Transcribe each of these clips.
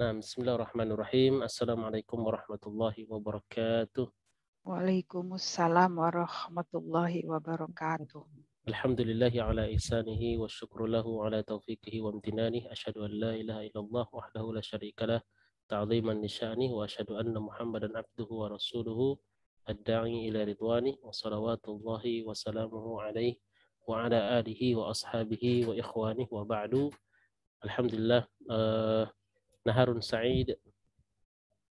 نعم بسم الله الرحمن الرحيم السلام عليكم ورحمة الله وبركاته وعليكم السلام ورحمة الله وبركاته الحمد لله على إحسانه والشكر له على توفيقه وامتنانه أشهد أن لا إله إلا الله وحده لا شريك له تعظيما لشأنه وأشهد أن محمدا عبده ورسوله الداعي إلى رضوانه وصلوات الله وسلامه عليه وعلى آله وأصحابه وإخوانه وبعد الحمد لله آه، Naharun سعيد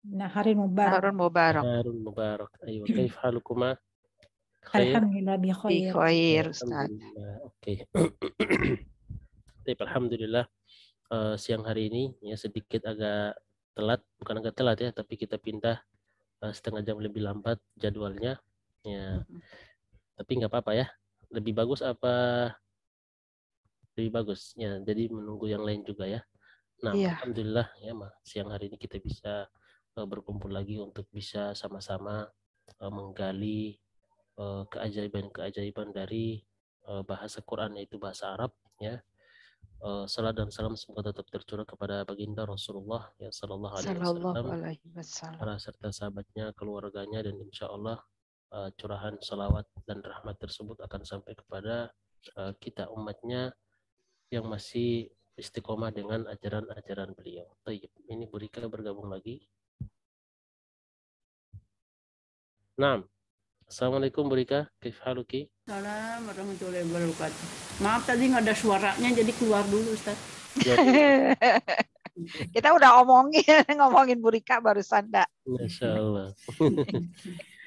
Naharun مبارك نهار Naharun نهار مبارك أيوة كيف حالكما؟ Ayo. bi khair. بخير بخير Alhamdulillah. uh, siang hari ini ya sedikit agak telat bukan agak telat ya tapi kita pindah uh, setengah jam lebih lambat jadwalnya ya tapi nggak apa-apa ya lebih bagus apa lebih bagus ya jadi menunggu yang lain juga ya Nah, iya. alhamdulillah ya Ma, siang hari ini kita bisa uh, berkumpul lagi untuk bisa sama-sama uh, menggali uh, keajaiban-keajaiban dari uh, bahasa Quran yaitu bahasa Arab ya. Uh, salam dan salam semoga tetap tercurah kepada baginda Rasulullah ya sallallahu alaihi wasallam, para serta sahabatnya, keluarganya dan insya Allah uh, curahan salawat dan rahmat tersebut akan sampai kepada uh, kita umatnya yang masih istiqomah dengan ajaran-ajaran beliau. Tayyib. Ini Burika bergabung lagi. Nam. Assalamualaikum Burika, kif haluki? Salam warahmatullahi wabarakatuh. Maaf tadi nggak ada suaranya jadi keluar dulu Ustaz. Jadi, ya, Kita udah omongin ngomongin Burika barusan dak. Masya Allah.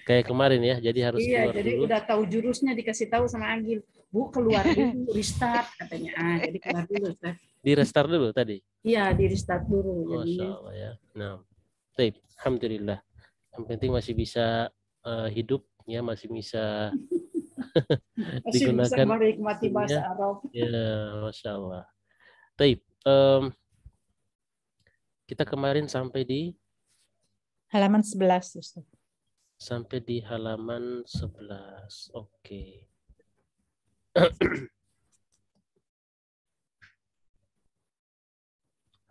Kayak kemarin ya, jadi harus iya, keluar jadi dulu. udah tahu jurusnya dikasih tahu sama Agil. Bu keluar dulu, restart katanya. Ah, jadi keluar dulu Ustaz. Di restart dulu tadi. Iya, di restart dulu. Masya Allah ya. Nah, baik. Alhamdulillah. Yang penting masih bisa uh, hidup ya, masih bisa masih digunakan. Masih bisa menikmati bahasa ya. Arab. Ya, masya Allah. Baik. Um, kita kemarin sampai di halaman 11 Ustaz. Sampai di halaman 11. Oke. Okay.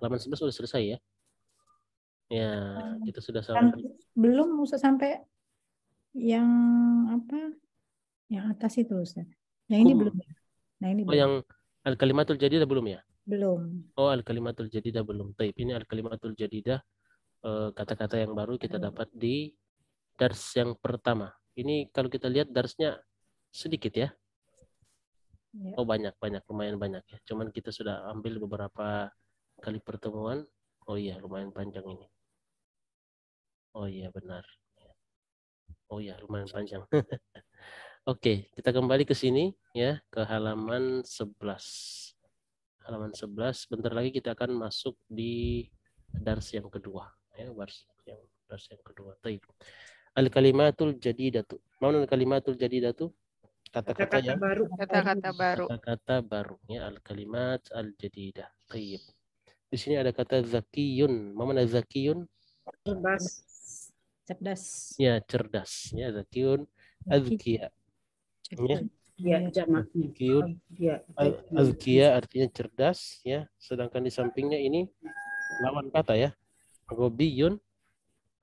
halaman 11 sudah selesai ya. Ya, kita sudah kan sampai. Belum usah sampai yang apa? Yang atas itu Ustaz. Yang Kum. ini belum. Ya? Nah, ini Oh, belum. yang al kalimatul jadidah belum ya? Belum. Oh, al kalimatul jadidah belum. Tapi ini al kalimatul jadidah eh, kata-kata yang baru kita dapat di dars yang pertama. Ini kalau kita lihat darsnya sedikit ya. ya. Oh banyak banyak lumayan banyak ya. Cuman kita sudah ambil beberapa kali pertemuan. Oh iya, lumayan panjang ini. Oh iya, benar. Oh iya, lumayan panjang. Oke, kita kembali ke sini ya, ke halaman 11. Halaman 11, bentar lagi kita akan masuk di dars yang kedua. Ya, dars yang, dars yang kedua. Taib. Al-kalimatul jadi datu. Mana al-kalimatul jadi datu? Kata-kata baru. Kata-kata baru. Kata-kata baru. Ya, al-kalimat al jadi datu. Di sini ada kata zakiyun. mama Mana zakiyun? Cerdas. Cerdas. Ya, cerdas. Ya, zakiyun. Azkiya. Ya. ya jamaknya. Azkiya artinya cerdas. Ya, sedangkan di sampingnya ini lawan kata ya. Gobiyun.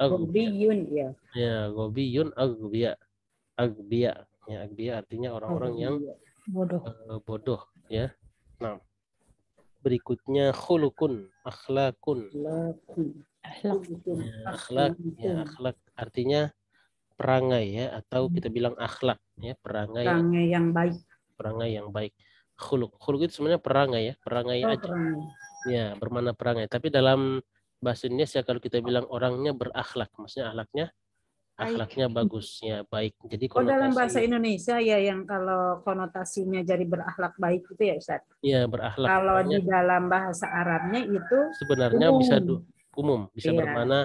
gobiyun ya. Ya, gobiyun agbiya. Agbiya. Ya, agbiya artinya orang-orang yang bodoh. Uh, bodoh ya. Nah, berikutnya khulukun, akhlakun. Ya, akhlak. Ya, akhlak, artinya perangai ya atau kita bilang akhlak ya, perangai. Perangai yang baik. Perangai yang baik. Khuluk. Khuluk itu sebenarnya perangai ya, perangai oh, aja. Perangai. Ya, bermana perangai. Tapi dalam bahasa Indonesia kalau kita bilang orangnya berakhlak, maksudnya akhlaknya akhlaknya bagusnya baik jadi kalau oh dalam bahasa Indonesia ya yang kalau konotasinya jadi berakhlak baik itu ya Ustaz iya berakhlak kalau di dalam bahasa Arabnya itu sebenarnya umum. bisa du, umum bisa ya. bermana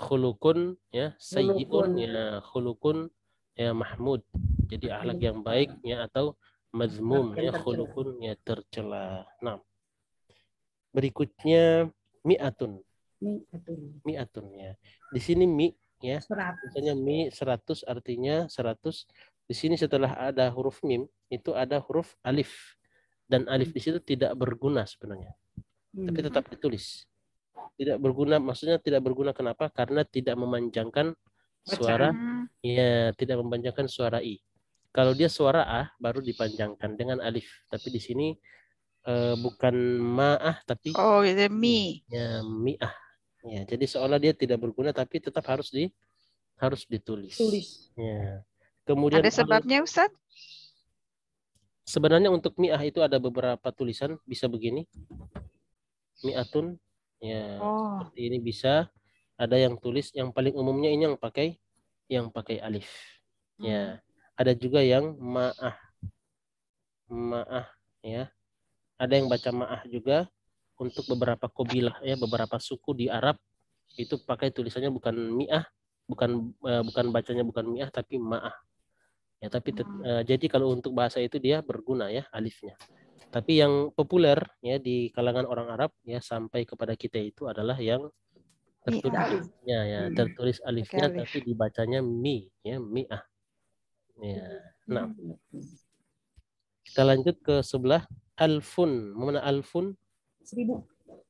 khulukun ya sayyiun ya khulukun ya mahmud jadi akhlak yang baik ya atau mazmum ya khulukun ya tercela nah berikutnya mi'atun mi'atun mi'atun ya di sini mi ya. 100. Misalnya mi seratus artinya seratus di sini setelah ada huruf mim itu ada huruf alif dan alif hmm. di situ tidak berguna sebenarnya. Hmm. Tapi tetap ditulis. Tidak berguna maksudnya tidak berguna kenapa? Karena tidak memanjangkan suara ya, tidak memanjangkan suara i. Kalau dia suara a baru dipanjangkan dengan alif, tapi di sini uh, bukan ma'ah tapi Oh, itu mi. Ya, mi'ah Ya, jadi seolah dia tidak berguna tapi tetap harus di harus ditulis. Tulis. Ya. Kemudian ada sebabnya Ustaz? Sebenarnya untuk mi'ah itu ada beberapa tulisan bisa begini. Mi'atun ya oh. ini bisa ada yang tulis yang paling umumnya ini yang pakai yang pakai alif. Ya, hmm. Ada juga yang ma'ah. Ma'ah ya. Ada yang baca ma'ah juga untuk beberapa kobilah ya beberapa suku di Arab itu pakai tulisannya bukan mi'ah bukan uh, bukan bacanya bukan mi'ah tapi ma'ah ya tapi uh, jadi kalau untuk bahasa itu dia berguna ya alifnya tapi yang populer ya di kalangan orang Arab ya sampai kepada kita itu adalah yang tertulis alifnya ya hmm. tertulis alifnya okay, alif. tapi dibacanya mi ya mi'ah ya nah hmm. kita lanjut ke sebelah alfun mana alfun seribu.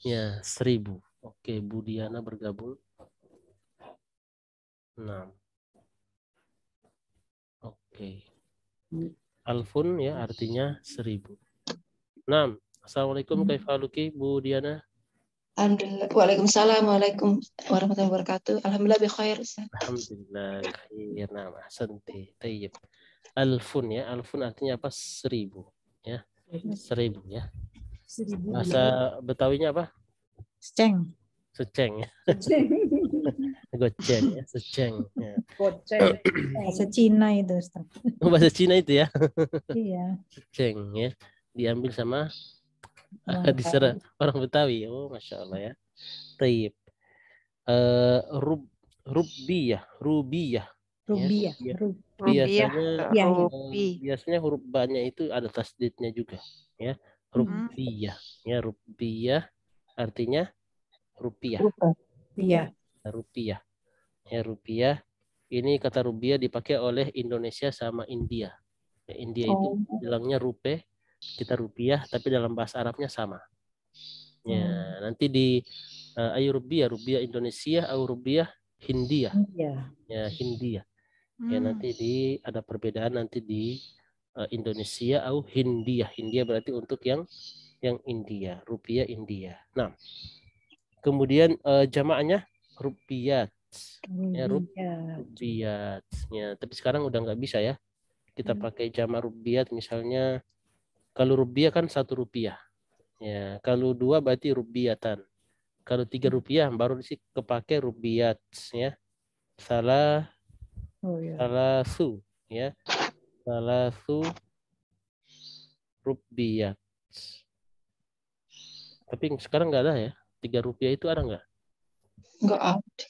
Ya, seribu. Oke, Budiana bergabung. Enam. Oke. Hmm. Alfun ya artinya seribu. Enam. Assalamualaikum hmm. Kaifaluki Bu Diana. waalaikumsalam Waalaikumsalam. warahmatullahi wabarakatuh. Alhamdulillah bi Alhamdulillah khair. nama senti Tayyib. Alfun ya. Alfun artinya apa? Seribu ya. Seribu ya. Seribu. Bahasa Betawinya apa? Seceng. Seceng ya, ya. Goceng ya, seceng. Ya. Goceng. Bahasa Cina itu. Ustaz. Oh, bahasa Cina itu ya. Iya. Seceng ya. Diambil sama Nah, diserah orang Betawi. Oh, masya Allah ya. Taib. Uh, rub rubiyah, rubiyah. Rubiyah. Ya, iya. rubiyah. Biasanya, eh, ya, rubi. biasanya huruf banyak itu ada tasdidnya juga, ya rupiah. Ya, rupiah artinya rupiah. Rupiah. Rupiah. Ya, rupiah. Ini kata rupiah dipakai oleh Indonesia sama India. Ya, India oh. itu bilangnya rupiah, kita rupiah, tapi dalam bahasa Arabnya sama. Ya, hmm. nanti di uh, ayu rupiah, rupiah Indonesia, au rupiah Hindia. Hindia. Ya, Hindia. Ya, hmm. Ya, nanti di ada perbedaan nanti di Eh, Indonesia atau Hindia. Hindia berarti untuk yang yang India, rupiah India. Nah, kemudian uh, jamaahnya rupiah, Ya, rupiah, Ya, tapi sekarang udah nggak bisa ya. Kita hmm. pakai jamaah rupiah, misalnya kalau rupiah kan satu rupiah. Ya, kalau dua berarti rupiatan. Kalau tiga hmm. rupiah baru sih kepake rupiat ya. Salah oh, ya. salah su ya Salasu rupiah. Tapi sekarang nggak ada ya. Tiga rupiah itu ada nggak? Nggak ada.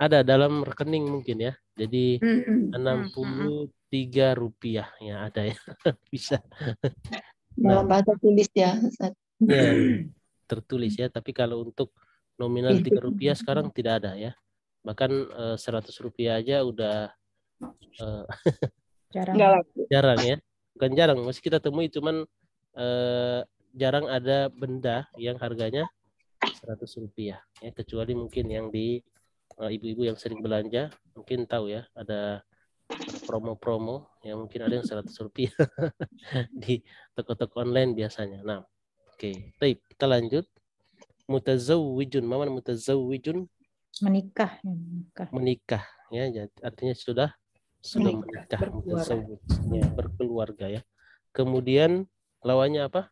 Ada dalam rekening mungkin ya. Jadi enam puluh tiga rupiah ya ada ya. Bisa. Dalam nah. bahasa tulis ya. Ya, tertulis ya. Tapi kalau untuk nominal iya. tiga rupiah sekarang tidak ada ya. Bahkan eh, seratus rupiah aja udah eh, Jarang. Enggak jarang ya. Bukan jarang, masih kita temui cuman eh, jarang ada benda yang harganya 100 rupiah ya kecuali mungkin yang di eh, ibu-ibu yang sering belanja mungkin tahu ya ada promo-promo yang mungkin ada yang 100 rupiah di toko-toko online biasanya. Nah, oke, okay. baik kita lanjut. mutazawijun mana mutazawijun Menikah. Ya, menikah. Menikah ya, artinya sudah sudah menikah sebutnya berkeluarga ya kemudian lawannya apa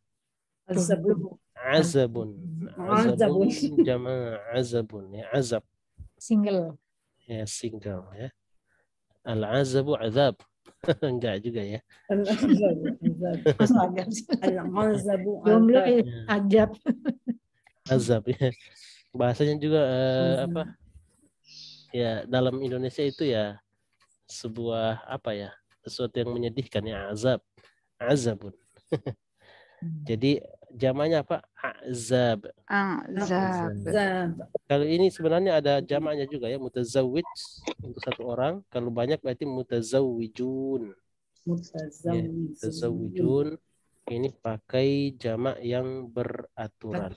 azabun azabun azabun jama azabun ya azab single ya single ya al azabu azab enggak juga ya al ya, ya. azab azab ya bahasanya juga eh, apa ya dalam Indonesia itu ya sebuah apa ya sesuatu yang menyedihkan ya azab azabun hmm. jadi jamanya apa azab azab kalau ini sebenarnya ada jamanya juga ya mutazawij untuk satu orang kalau banyak berarti mutazawijun mutazawijun ya, ini pakai jamak yang beraturan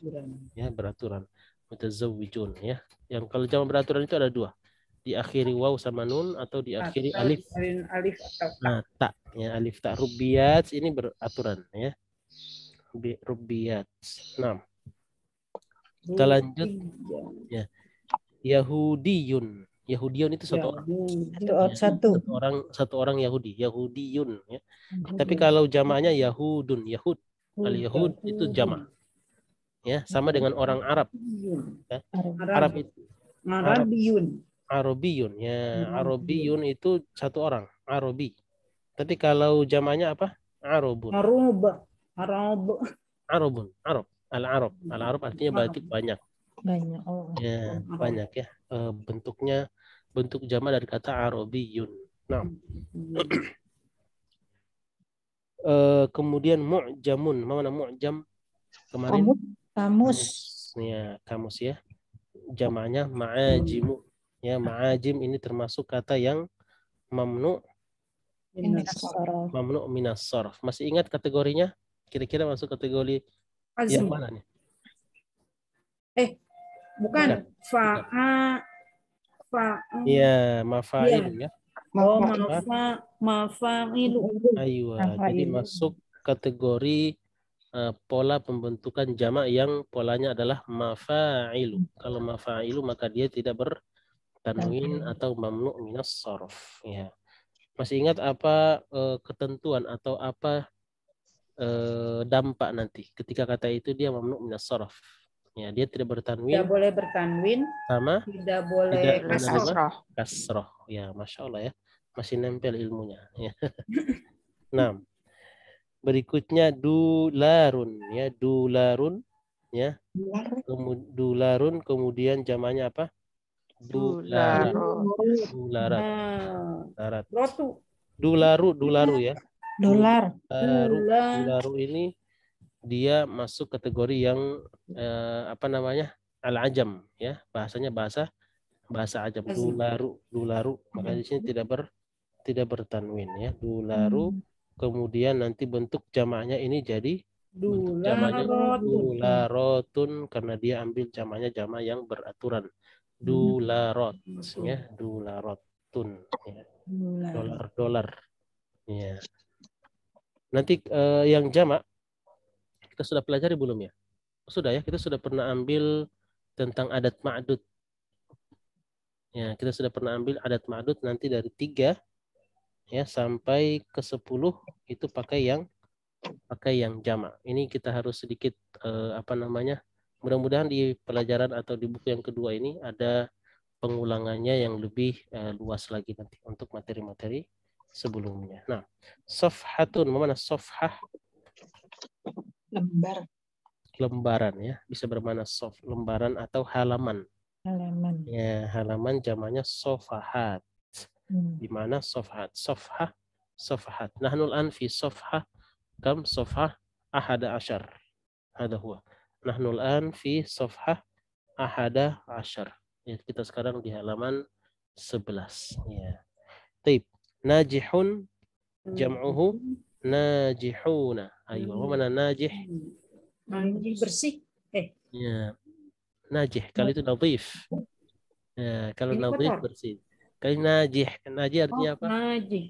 ya beraturan mutazawijun ya yang kalau jamak beraturan itu ada dua diakhiri waw sama nun atau diakhiri atau alif. alif Nah, tak ya alif tak rubiyat ini beraturan ya. Rubiyat. Nah. Kita lanjut ya. Yahudiyun. Yahudiyun itu satu orang. Satu, ya, satu. orang satu orang Yahudi, Yahudiyun ya. Yahudi. Tapi kalau jamaknya Yahudun, Yahud. Al Yahud itu jama Ya, sama dengan orang Arab. Ya. Arab. Arab itu. Arabiyun. Arabiun, Ya, hmm, hmm, Arabiun hmm. itu satu orang, Arabi. Tapi kalau jamaknya apa? Arabun. Arob. Arob. Arabun, Arab. Al-Arab. Al-Arab artinya batik banyak. Banyak. Oh. Ya, banyak ya. Eh, bentuknya bentuk jamak dari kata Arabiyun. Nah. Eh, kemudian mu'jamun. Mana mu'jam? Kemarin kamus. kamus. Ya, kamus ya. Jamaknya ma'ajimu. Ya, ma'ajim ini termasuk kata yang mamnu mamnu minas Masih ingat kategorinya? Kira-kira masuk kategori Azim. yang mana nih? Eh, bukan fa'a fa Iya, mafa'il iya. ya. Oh, mafa mafa'il. Ayo, ah, jadi masuk kategori uh, pola pembentukan jamak yang polanya adalah mafa'ilu. Kalau mafa'ilu maka dia tidak ber tanwin atau mamnu minas sorof ya masih ingat apa uh, ketentuan atau apa uh, dampak nanti ketika kata itu dia mamnu minas sorof ya dia tidak bertanwin tidak boleh bertanwin sama tidak boleh tidak kasroh kasroh ya masya allah ya masih nempel ilmunya ya. nah berikutnya dularun ya dularun ya dularun kemudian jamannya apa Dularo. Dularat. Dularat. dolaru Dularu, nah. dularu ya. Dolar. Dularu, ini dia masuk kategori yang eh, apa namanya? al-ajam ya. Bahasanya bahasa bahasa ajam dularu, dularu. makanya di sini tidak ber tidak bertanwin ya. Dularu hmm. kemudian nanti bentuk jamaknya ini jadi dolarotun karena dia ambil jamaknya jamak yang beraturan dolarot ya, dularotun, ya. dolar dolar, ya. Nanti uh, yang jamak kita sudah pelajari belum ya? Sudah ya, kita sudah pernah ambil tentang adat ma'dud. Ya, kita sudah pernah ambil adat ma'dud nanti dari tiga ya sampai ke sepuluh itu pakai yang pakai yang jamak. Ini kita harus sedikit uh, apa namanya? mudah-mudahan di pelajaran atau di buku yang kedua ini ada pengulangannya yang lebih uh, luas lagi nanti untuk materi-materi sebelumnya. Nah, sofhatun, mana sofhah? Lembar. Lembaran ya, bisa bermana sof, lembaran atau halaman. Halaman. Ya, halaman jamannya sofahat. Hmm. Di mana sofhat? Sofhah, sofhat. Nahnul anfi sofhah, kam sofhah ahada asyar. ada huwa. Nahnul an fi sofhah ahada ashar. Ya, kita sekarang di halaman 11. Ya. Taib. Najihun jam'uhu najihuna. Ayo, apa mana najih? Najih bersih. Eh. Ya. Najih kali itu nadif. Ya, kalau Ini nadif bersih. Kali najih, najih artinya oh, apa? Oh, najih.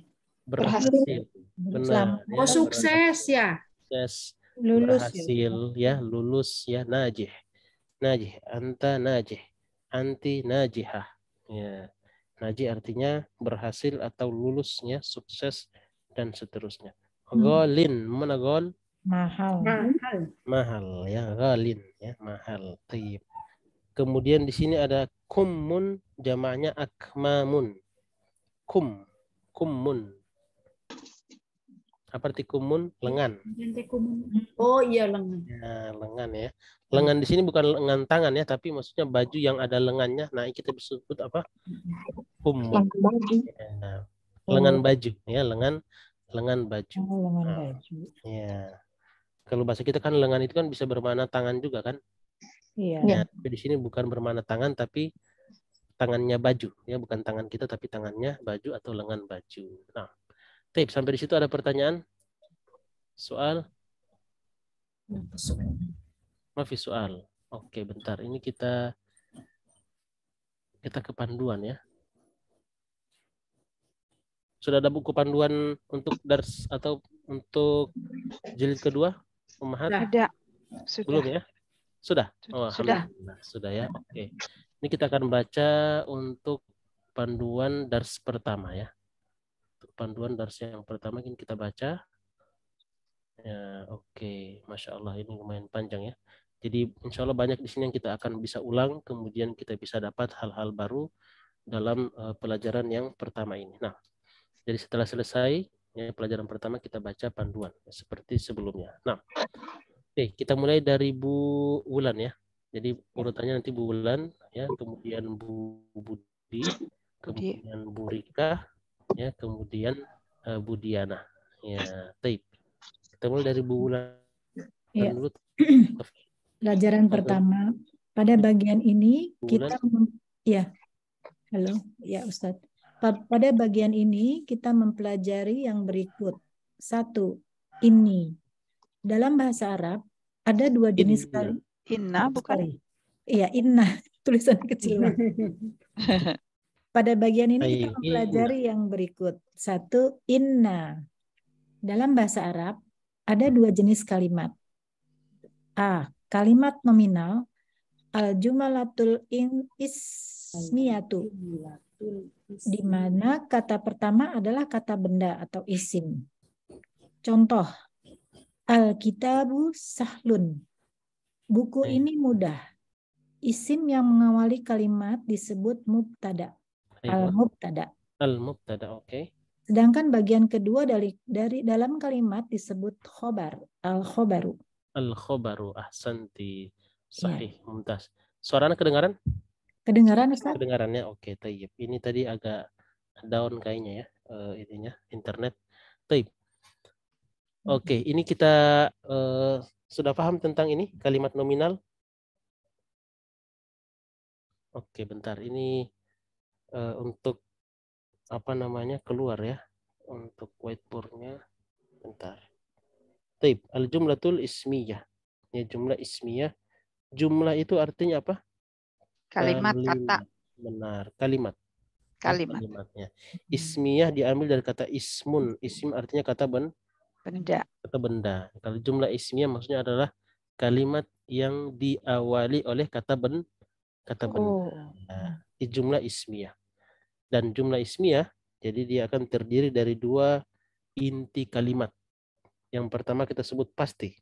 Berhasil. Benar. Berhasil. Oh, sukses ya. Sukses lulus ya? berhasil ya. ya lulus ya najih najih anta najih anti najihah ya najih artinya berhasil atau lulusnya sukses dan seterusnya hmm. golin mana gol mahal mahal mahal ya golin ya mahal tip kemudian di sini ada kumun jamaknya akmamun kum kumun apa arti kumun lengan oh iya lengan ya, lengan ya lengan di sini bukan lengan tangan ya tapi maksudnya baju yang ada lengannya nah kita sebut apa kumun lengan baju ya. lengan baju ya lengan lengan baju oh, lengan nah, baju ya kalau bahasa kita kan lengan itu kan bisa bermana tangan juga kan iya ya, tapi di sini bukan bermana tangan tapi tangannya baju ya bukan tangan kita tapi tangannya baju atau lengan baju nah Tip, sampai di situ ada pertanyaan? Soal? Maaf, oh, soal. Oke, bentar. Ini kita kita ke panduan ya. Sudah ada buku panduan untuk dars atau untuk jilid kedua? Pemahat? Sudah Sudah. Belum ya? Sudah. Oh, sudah. Sudah ya. Oke. Ini kita akan baca untuk panduan dars pertama ya panduan dari yang pertama ingin kita baca. Ya, oke, okay. masya Allah ini lumayan panjang ya. Jadi insya Allah banyak di sini yang kita akan bisa ulang, kemudian kita bisa dapat hal-hal baru dalam uh, pelajaran yang pertama ini. Nah, jadi setelah selesai ya, pelajaran pertama kita baca panduan ya, seperti sebelumnya. Nah, oke okay, kita mulai dari Bu Wulan ya. Jadi urutannya nanti Bu Wulan ya, kemudian Bu Budi, kemudian Bu Rika, ya kemudian uh, Budiana ya eh. tape kita dari Bu Wulan ya. Kan pelajaran pertama pada bagian ini Bulan. kita ya halo ya Ustadz pada bagian ini kita mempelajari yang berikut satu ini dalam bahasa Arab ada dua jenis kalimat inna bukan iya inna tulisan kecil Pada bagian ini kita mempelajari yang berikut. Satu, inna. Dalam bahasa Arab, ada dua jenis kalimat. A. Kalimat nominal. Al-jumalatul ismiyatu. Di mana kata pertama adalah kata benda atau isim. Contoh, Al-kitabu sahlun. Buku ini mudah. Isim yang mengawali kalimat disebut mubtada. Iya, Al-mubtada. Al-mubtada, oke. Okay. Sedangkan bagian kedua dari dari dalam kalimat disebut khobar, al-khobaru. Al-khobaru, ahsanti. Iya. Sahih, ya. muntas. Suara kedengaran? Kedengaran, Ustaz. Kedengarannya, oke, okay, Ini tadi agak down kayaknya ya, uh, ininya, internet. Tayyib. Hmm. Oke, okay, ini kita uh, sudah paham tentang ini, kalimat nominal? Oke, okay, bentar. Ini uh, untuk apa namanya keluar ya untuk whiteboardnya bentar. Taib al jumlatul ismiyah. Ya jumlah ismiyah. Jumlah itu artinya apa? Kalimat, kalimat. kata. Benar, kalimat. Kalimat. Kalimatnya. Ismiyah diambil dari kata ismun. Ism artinya kata ben benda. Kata benda. Kalau jumlah ismiyah maksudnya adalah kalimat yang diawali oleh kata ben kata benda. Oh. Nah, jumlah ismiyah dan jumlah ismiyah. Jadi dia akan terdiri dari dua inti kalimat. Yang pertama kita sebut pasti.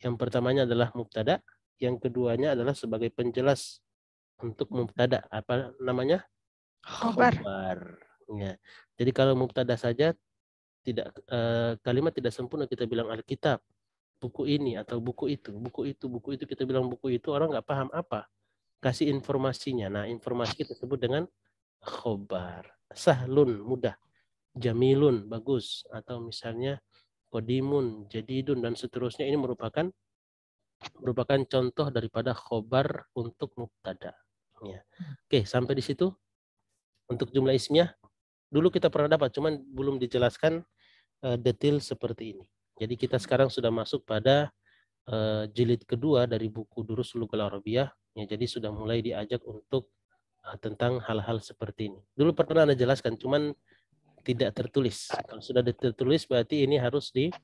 Yang pertamanya adalah mubtada, yang keduanya adalah sebagai penjelas untuk mubtada apa namanya? Khobar. Ya. Jadi kalau mubtada saja tidak eh, kalimat tidak sempurna kita bilang alkitab buku ini atau buku itu, buku itu, buku itu kita bilang buku itu orang nggak paham apa. Kasih informasinya. Nah, informasi kita sebut dengan khobar. Sahlun, hmm. mudah. Jamilun, bagus. Atau misalnya kodimun, jadidun, dan seterusnya. Ini merupakan merupakan contoh daripada khobar untuk mubtada. Ya. Oke, sampai di situ. Untuk jumlah ismiyah, dulu kita pernah dapat, cuman belum dijelaskan uh, detail seperti ini. Jadi kita sekarang sudah masuk pada uh, jilid kedua dari buku Durusul Lugal Arabiyah. Ya, jadi sudah mulai diajak untuk Eh, tentang hal-hal seperti ini. Dulu pernah Anda jelaskan, cuman tidak tertulis. Kalau sudah tertulis berarti ini harus di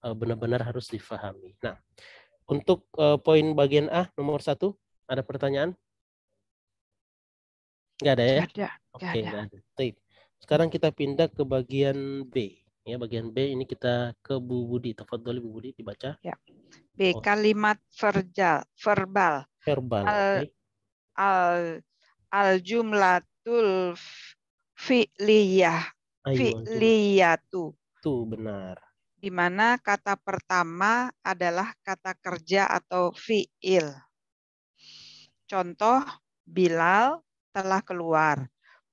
eh, benar-benar harus difahami. Nah, untuk eh, poin bagian A nomor satu, ada pertanyaan? Nggak ada ya? Oke, okay, nggak ada. Baik. Sekarang kita pindah ke bagian B. Ya, bagian B ini kita ke Bu Budi. Tafadhol Bu Budi dibaca. Ya. B oh. kalimat verbal. Verbal. Al, okay. al al jumlatul fi'liyah. Ah, iya, Fi'liyatu. Itu benar. Di mana kata pertama adalah kata kerja atau fi'il. Contoh, Bilal telah keluar.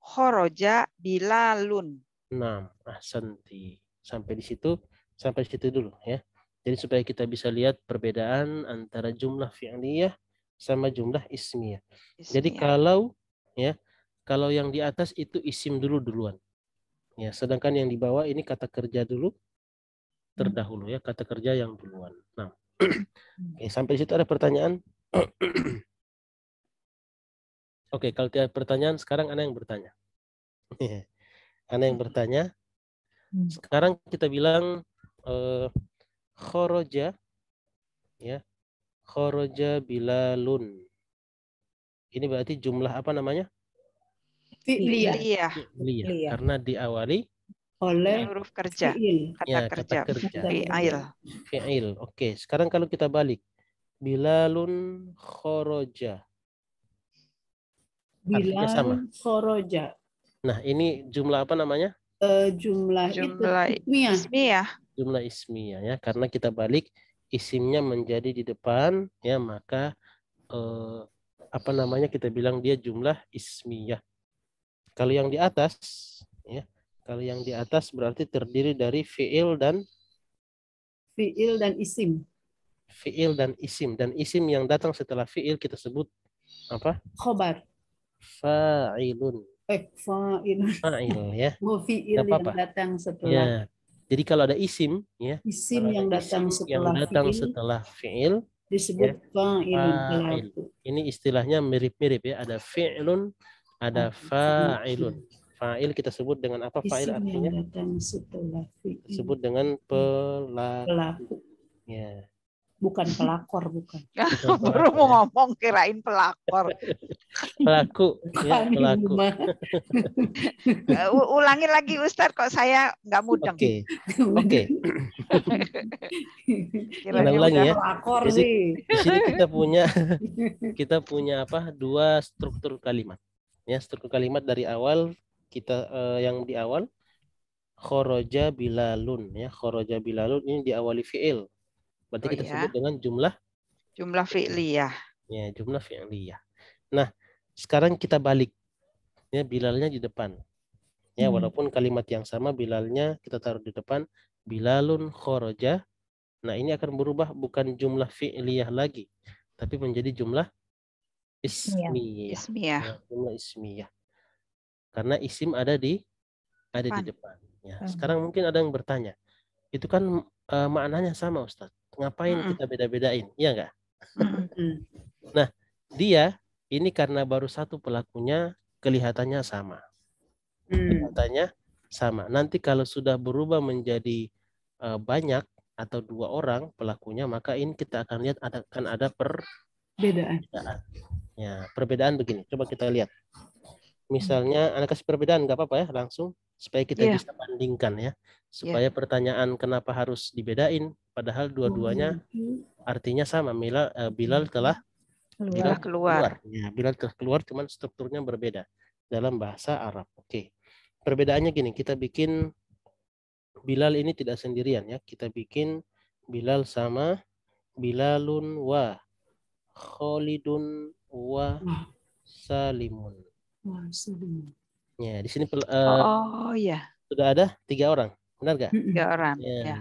Khoroja Bilalun. ah Ahsanti. Sampai di situ, sampai di situ dulu ya. Jadi supaya kita bisa lihat perbedaan antara jumlah fi'liyah sama jumlah ismiyah. ismiyah. Jadi kalau ya kalau yang di atas itu isim dulu duluan ya sedangkan yang di bawah ini kata kerja dulu terdahulu ya kata kerja yang duluan nah hmm. oke, sampai situ ada pertanyaan oke kalau tidak ada pertanyaan sekarang anda yang bertanya iya, anda yang bertanya hmm. sekarang kita bilang uh, khoroja ya khoroja bilalun ini berarti jumlah apa namanya? Fi'liyah. Fi'liyah. Karena diawali oleh huruf kerja, kata, ya, kerja. kata kerja, fi'il. Fi'il. Oke, sekarang kalau kita balik. Bilalun khoroja. Bilalun Artinya sama. khoroja. Nah, ini jumlah apa namanya? Uh, e, jumlah, jumlah itu ismiyah. ismiyah. Jumlah ismiyah ya, karena kita balik isimnya menjadi di depan ya, maka uh, apa namanya kita bilang dia jumlah ismiyah. Kalau yang di atas ya, kalau yang di atas berarti terdiri dari fiil dan fiil dan isim. Fiil dan isim dan isim yang datang setelah fiil kita sebut apa? Khobar. Fa'ilun. Eh, fa'ilun. Fa'il ya. Mau fiil apa -apa. yang datang setelah. Ya. Jadi kalau ada isim ya. Isim yang datang isim setelah yang datang fiil. setelah fiil disebut ya. fa'ilun fa'il. Ini istilahnya mirip-mirip ya. Ada fi'lun, ada oh, fa'ilun. Fa'il kita sebut dengan apa? Fa'il artinya? Sebut dengan pelaku. pelaku. Ya bukan pelakor bukan kan baru mau ngomong kirain pelakor pelaku ya, pelaku uh, eh, ulangi lagi Ustadz kok saya nggak mudeng oke oke okay. ulangi ya pelakor di sini, di sini kita punya kita punya apa dua struktur kalimat ya struktur kalimat dari awal kita uh, yang di awal khoroja bilalun ya khoroja bilalun ini diawali fiil Berarti oh, kita ya. sebut dengan jumlah jumlah fi'liyah. Ya, iya, jumlah fi'liyah. Nah, sekarang kita balik. Ya, bilalnya di depan. Ya, hmm. walaupun kalimat yang sama bilalnya kita taruh di depan bilalun khoroja. Nah, ini akan berubah bukan jumlah fi'liyah lagi, tapi menjadi jumlah ismiyah. Ismiyah. Nah, jumlah ismiyah. Karena isim ada di ada Pan. di depan. Ya, hmm. sekarang mungkin ada yang bertanya. Itu kan uh, maknanya sama, Ustaz. Ngapain kita beda-bedain? Iya enggak? Nah, dia ini karena baru satu pelakunya kelihatannya sama. Hmm. Kelihatannya sama. Nanti kalau sudah berubah menjadi eh, banyak atau dua orang pelakunya, maka ini kita akan lihat ada, akan ada perbedaan. perbedaan. Ya, perbedaan begini. Coba kita lihat. Hmm. Misalnya, anak kasih perbedaan nggak apa-apa ya, langsung supaya kita yeah. bisa bandingkan ya. Iya. supaya yeah. pertanyaan kenapa harus dibedain padahal oh, dua-duanya gitu. artinya sama Mila, uh, Bilal telah keluar. Bilal keluar. keluar. Ya, Bilal telah keluar cuman strukturnya berbeda dalam bahasa Arab. Oke. Okay. Perbedaannya gini, kita bikin Bilal ini tidak sendirian ya. Kita bikin Bilal sama Bilalun wa Khalidun wa Salimun. Ya, di sini uh, oh, ya. Sudah ada tiga orang. Benar gak? Tiga orang. Ya. ya.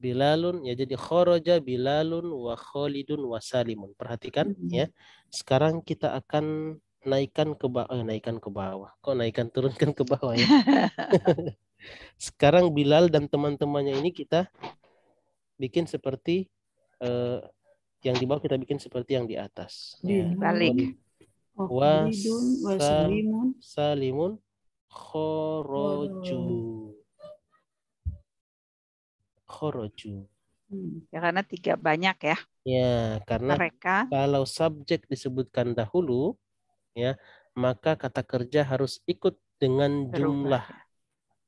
Bilalun ya jadi khoroja Bilalun wa Khalidun wa Salimun. Perhatikan mm-hmm. ya. Sekarang kita akan naikkan ke bawah eh, naikkan ke bawah. Kok naikkan turunkan ke bawah ya? Sekarang Bilal dan teman-temannya ini kita bikin seperti eh, yang di bawah kita bikin seperti yang di atas. Ya. Balik. Wa salimun khoroju khoroju. Hmm, ya karena tiga banyak ya. Ya, karena mereka kalau subjek disebutkan dahulu ya, maka kata kerja harus ikut dengan Berubah. jumlah ya.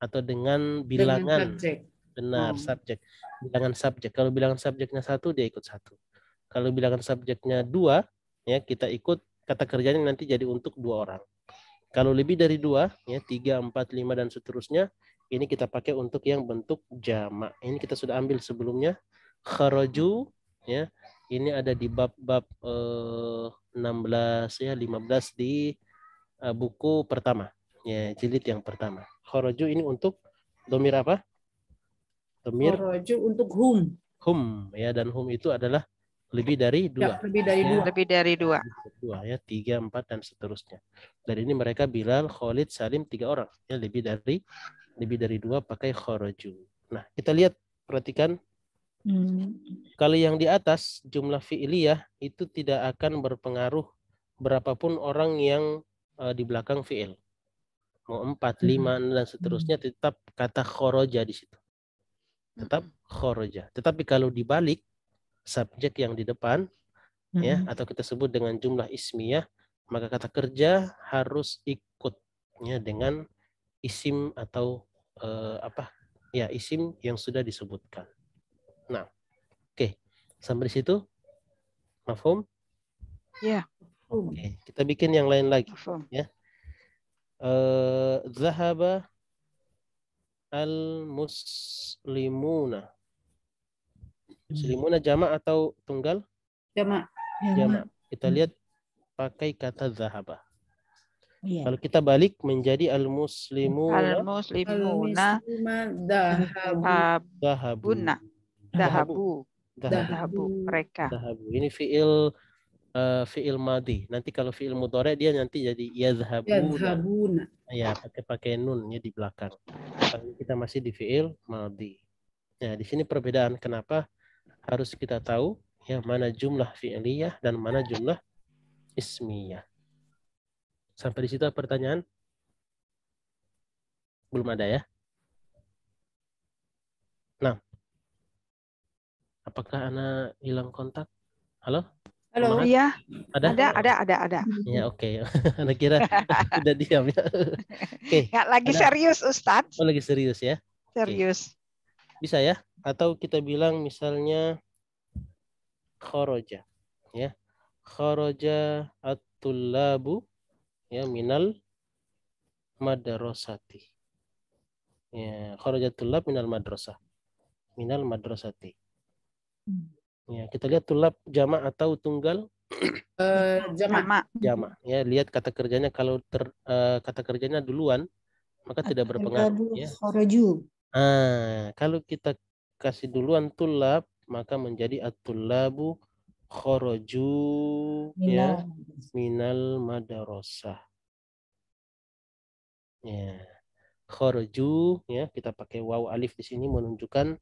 atau dengan bilangan. Dengan Benar, hmm. subjek. Bilangan subjek. Kalau bilangan subjeknya satu, dia ikut satu. Kalau bilangan subjeknya dua, ya kita ikut kata kerjanya nanti jadi untuk dua orang. Kalau lebih dari dua, ya tiga, empat, lima dan seterusnya, ini kita pakai untuk yang bentuk jamak. Ini kita sudah ambil sebelumnya. Kharaju ya. Ini ada di bab-bab eh, 16 ya 15 di eh, buku pertama. Ya, jilid yang pertama. Kharaju ini untuk domir apa? Domir Kharaju untuk hum. Hum ya dan hum itu adalah lebih dari ya, dua. Ya, lebih dari ya. dua. Ya, lebih dari dua. Dua ya, tiga, empat dan seterusnya. Dan ini mereka Bilal, Khalid, Salim tiga orang. Ya, lebih dari lebih dari dua pakai khoroju. Nah, kita lihat perhatikan hmm. kalau yang di atas jumlah fi'liyah itu tidak akan berpengaruh berapapun orang yang e, di belakang fi'il. Mau 4, hmm. lima dan seterusnya hmm. tetap kata khoroja di situ. Tetap hmm. khoroja. Tetapi kalau dibalik subjek yang di depan ya, hmm. ya atau kita sebut dengan jumlah ismiyah maka kata kerja harus ikutnya dengan isim atau uh, apa ya isim yang sudah disebutkan. Nah, oke okay. sampai di situ, om. Ya. Oke, okay. kita bikin yang lain lagi, mafum. ya. Eh, zahaba al muslimuna. Muslimuna jama atau tunggal? Jama. Jama. Kita hmm. lihat pakai kata zahaba. Yeah. Kalau kita balik menjadi al muslimu al-muslimuna dahabuna dahabu dahabu mereka. Dahabu. Ini fiil uh, fiil madi. Nanti kalau fiil mudhari dia nanti jadi yazhabuna. Yazhabuna. Ya, pakai pakai nunnya di belakang. Tapi kita masih di fiil madi. Ya, di sini perbedaan kenapa harus kita tahu ya mana jumlah fi'liyah dan mana jumlah ismiyah. Sampai di situ pertanyaan? Belum ada ya? Nah, apakah anak hilang kontak? Halo? Halo, iya. Ada? Ada, ada, ada, ada. Ya, oke. Okay. anak kira sudah diam ya. Oke. Okay. Ya, lagi ada. serius, Ustadz. Oh, lagi serius ya? Serius. Okay. Bisa ya? Atau kita bilang misalnya khoroja. Ya. Khoroja at ya minal madrasati ya kharajat tulab minal madrasah minal madrasati hmm. ya kita lihat tulab jamak atau tunggal uh, jamak jamak ya lihat kata kerjanya kalau ter, uh, kata kerjanya duluan maka tidak berpengaruh ya. ah kalau kita kasih duluan tulab maka menjadi at khoroju ya minal madarosah. Ya. Khoroju ya kita pakai waw alif di sini menunjukkan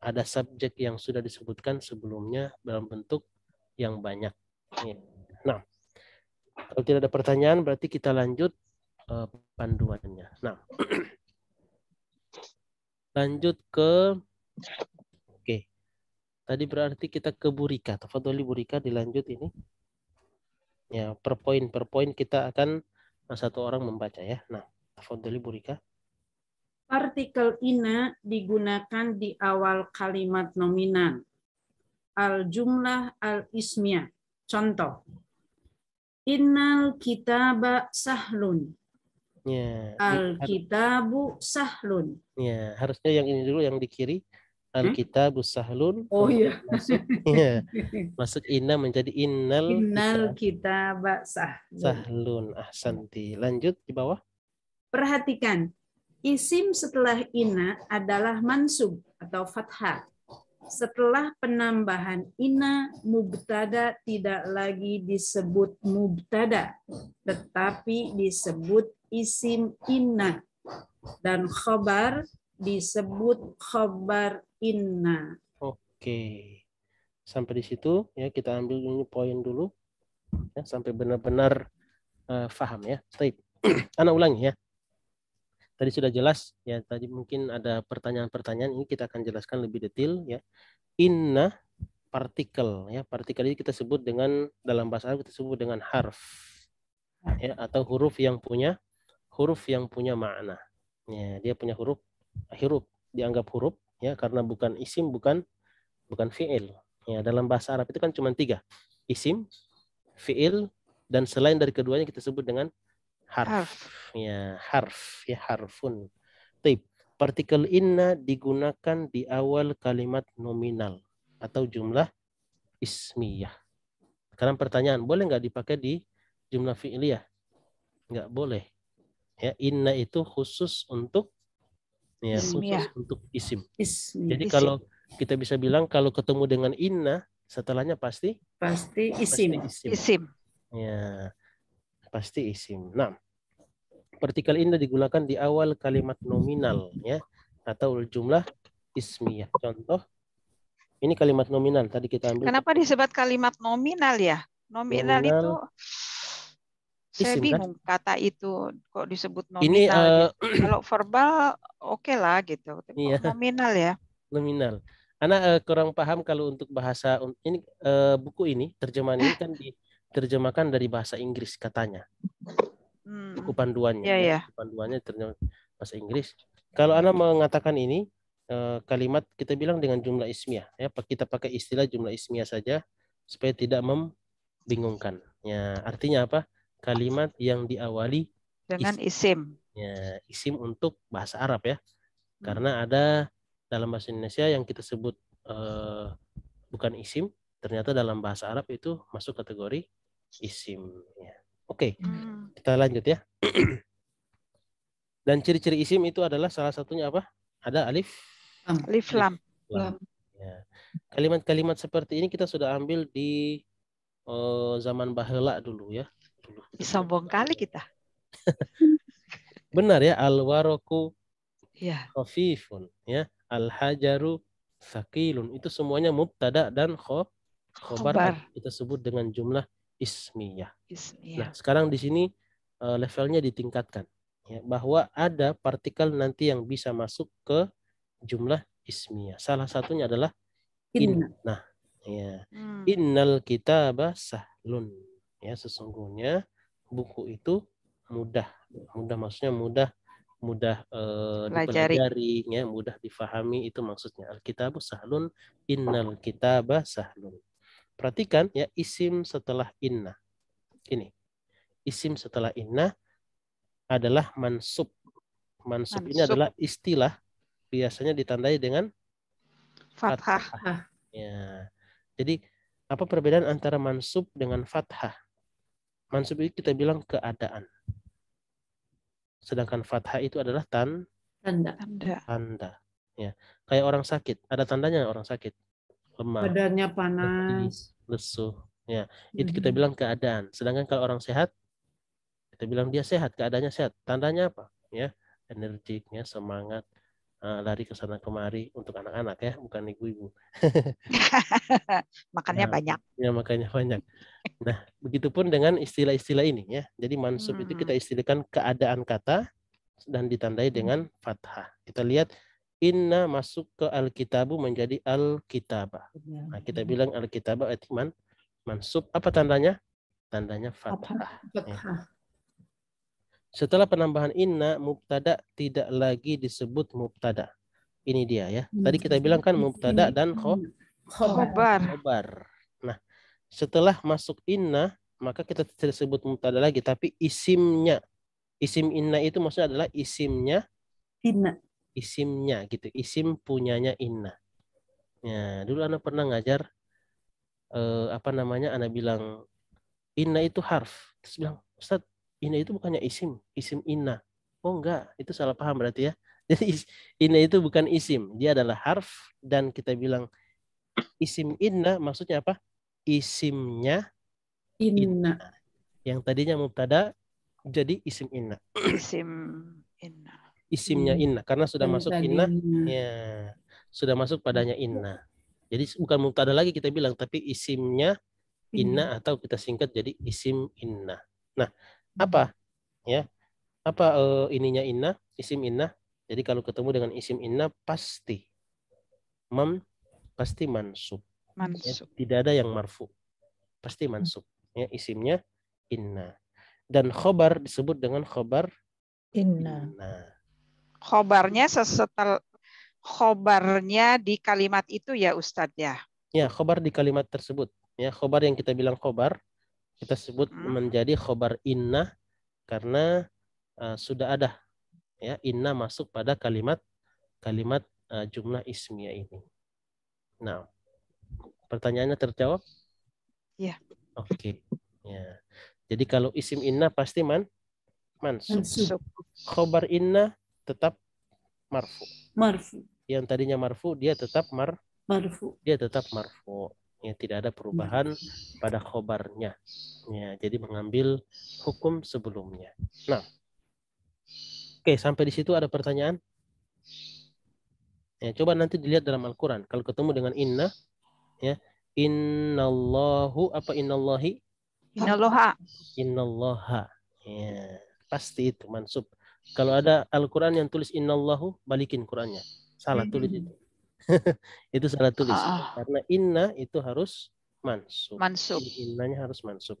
ada subjek yang sudah disebutkan sebelumnya dalam bentuk yang banyak. Ya. Nah, kalau tidak ada pertanyaan berarti kita lanjut uh, panduannya. Nah, lanjut ke Tadi berarti kita ke Burika. Tafadoli Burika dilanjut ini. Ya, per poin per poin kita akan nah, satu orang membaca ya. Nah, Tafadoli Burika. Partikel ina digunakan di awal kalimat nominan. Al jumlah al ismiyah. Contoh. Innal kitaba sahlun. Ya. Al kitabu sahlun. Ya, harusnya yang ini dulu yang di kiri Alkitab hmm? sahlun. Oh iya. iya. Masuk, ya. masuk inna menjadi innal. Innal kita sahlun. Sahlun. Ahsanti. Lanjut di bawah. Perhatikan. Isim setelah ina adalah mansub atau fathah. Setelah penambahan ina, mubtada tidak lagi disebut mubtada, tetapi disebut isim inna. Dan khobar disebut khobar inna. Oke. Sampai di situ ya kita ambil ini poin dulu ya sampai benar-benar uh, faham ya. Baik. Anak ulangi ya. Tadi sudah jelas ya, tadi mungkin ada pertanyaan-pertanyaan ini kita akan jelaskan lebih detail ya. Inna partikel ya. Partikel ini kita sebut dengan dalam bahasa Arab kita sebut dengan harf. Ya, atau huruf yang punya huruf yang punya makna. Ya, dia punya huruf hirup dianggap huruf ya karena bukan isim bukan bukan fiil ya dalam bahasa Arab itu kan cuma tiga isim fiil dan selain dari keduanya kita sebut dengan harf, harf. ya harf ya harfun tip partikel inna digunakan di awal kalimat nominal atau jumlah ismiyah sekarang pertanyaan boleh nggak dipakai di jumlah ya nggak boleh ya inna itu khusus untuk Iya. ya khusus untuk isim. isim. Jadi isim. kalau kita bisa bilang kalau ketemu dengan inna setelahnya pasti pasti isim. Pasti isim. isim. Ya. Pasti isim. Nah, partikel inna digunakan di awal kalimat nominal ya atau jumlah ismiyah. Contoh ini kalimat nominal tadi kita ambil. Kenapa disebut kalimat nominal ya? Nominal, nominal itu saya bingung kata itu kok disebut nominal. Ini ya. uh... Eh, kalau verbal oke okay lah gitu. Iya. Nominal ya. Nominal. Anak uh, eh, kurang paham kalau untuk bahasa ini uh, buku ini terjemahan ini kan diterjemahkan dari bahasa Inggris katanya. Hmm. Buku panduannya. Yeah, ya. Iya. Buku panduannya terjemah bahasa Inggris. Kalau anak mengatakan ini uh, kalimat kita bilang dengan jumlah ismiah ya kita pakai istilah jumlah ismiah saja supaya tidak membingungkan. Ya, artinya apa? kalimat yang diawali dengan isim. isim. Ya, isim untuk bahasa Arab ya. Hmm. Karena ada dalam bahasa Indonesia yang kita sebut uh, bukan isim, ternyata dalam bahasa Arab itu masuk kategori isim. Ya. Oke, hmm. kita lanjut ya. Dan ciri-ciri isim itu adalah salah satunya apa? Ada alif. Alif lam. lam. Ya. Kalimat-kalimat seperti ini kita sudah ambil di uh, zaman bahela dulu ya. Sombong kali kita. Benar ya, alwaroku ya. khafifun ya, Alhajaru sakilun. Itu semuanya mubtada dan khob, khobar. khobar. Kan kita sebut dengan jumlah ismiyah. ismiyah. Nah, sekarang di sini eh, levelnya ditingkatkan ya, bahwa ada partikel nanti yang bisa masuk ke jumlah ismiyah. Salah satunya adalah inna Nah, ya. Hmm. Innal kitaba sahlun. Ya, sesungguhnya buku itu mudah, mudah maksudnya mudah mudah uh, dipelajari, ya, mudah difahami itu maksudnya. Alkitab sahlun, innal kitabah sahlun. Perhatikan ya isim setelah inna. Ini. Isim setelah inna adalah mansub. Mansub, ini adalah istilah biasanya ditandai dengan fathah. fathah. Ya. Jadi apa perbedaan antara mansub dengan fathah? Mansub itu kita bilang keadaan. Sedangkan fathah itu adalah tan tanda. Tanda. tanda. Ya. Kayak orang sakit, ada tandanya orang sakit. Lemah. Badannya panas, lesu. Ya, itu kita hmm. bilang keadaan. Sedangkan kalau orang sehat kita bilang dia sehat, keadaannya sehat. Tandanya apa? Ya, energiknya, semangat uh, lari ke sana kemari untuk anak-anak ya, bukan ibu-ibu. makannya nah, banyak. Ya makannya banyak. Nah, begitupun dengan istilah-istilah ini ya. Jadi mansub hmm. itu kita hmm. istilahkan keadaan kata dan ditandai dengan fathah. Kita lihat inna masuk ke alkitabu menjadi alkitabah. Iya. Nah, kita bilang alkitabah itu man, mansub apa tandanya? Tandanya fathah. fathah. Ya. Setelah penambahan inna, mubtada tidak lagi disebut mubtada. Ini dia ya. Hmm, Tadi kita bilang kan mubtada iya, dan iya. khobar. khobar. Nah, setelah masuk inna, maka kita tidak sebut mubtada lagi, tapi isimnya. Isim inna itu maksudnya adalah isimnya. Inna. Isimnya gitu. Isim punyanya inna. Ya, dulu anak pernah ngajar eh, apa namanya? Anak bilang inna itu harf. Terus bilang, Ustaz, Ina itu bukannya isim, isim ina? Oh enggak, itu salah paham berarti ya. Jadi ina itu bukan isim, dia adalah harf dan kita bilang isim ina maksudnya apa? Isimnya ina ina. Yang tadinya mubtada jadi isim ina. Isim ina. Isimnya inna karena sudah masuk inna, ya sudah masuk padanya inna. Jadi bukan mubtada lagi kita bilang tapi isimnya inna atau kita singkat jadi isim inna. Nah, apa ya apa uh, ininya inna isim inna jadi kalau ketemu dengan isim inna pasti mem pasti mansub, ya, mansub. Ya, tidak ada yang marfu pasti hmm. mansub ya isimnya inna dan khobar disebut dengan khobar inna, inna. khobarnya sesetel khobarnya di kalimat itu ya Ustadz ya ya khobar di kalimat tersebut ya khobar yang kita bilang khobar kita sebut hmm. menjadi khobar inna karena uh, sudah ada ya inna masuk pada kalimat kalimat uh, jumlah ismiyah ini. Nah, pertanyaannya terjawab? Iya. Oke. Okay. Ya. Jadi kalau isim inna pasti man mansub. mansub. Khobar inna tetap marfu. Marfu. Yang tadinya marfu dia tetap mar marfu. Dia tetap marfu ya tidak ada perubahan hmm. pada khobarnya ya jadi mengambil hukum sebelumnya nah oke sampai di situ ada pertanyaan ya coba nanti dilihat dalam Al-Quran kalau ketemu dengan inna ya innallahu apa innallahi innalloha innallaha ya pasti itu mansub kalau ada Al-Quran yang tulis innallahu balikin Qurannya salah hmm. tulis itu itu salah tulis. Ah. Karena inna itu harus mansub. Mansub. Innanya harus mansub.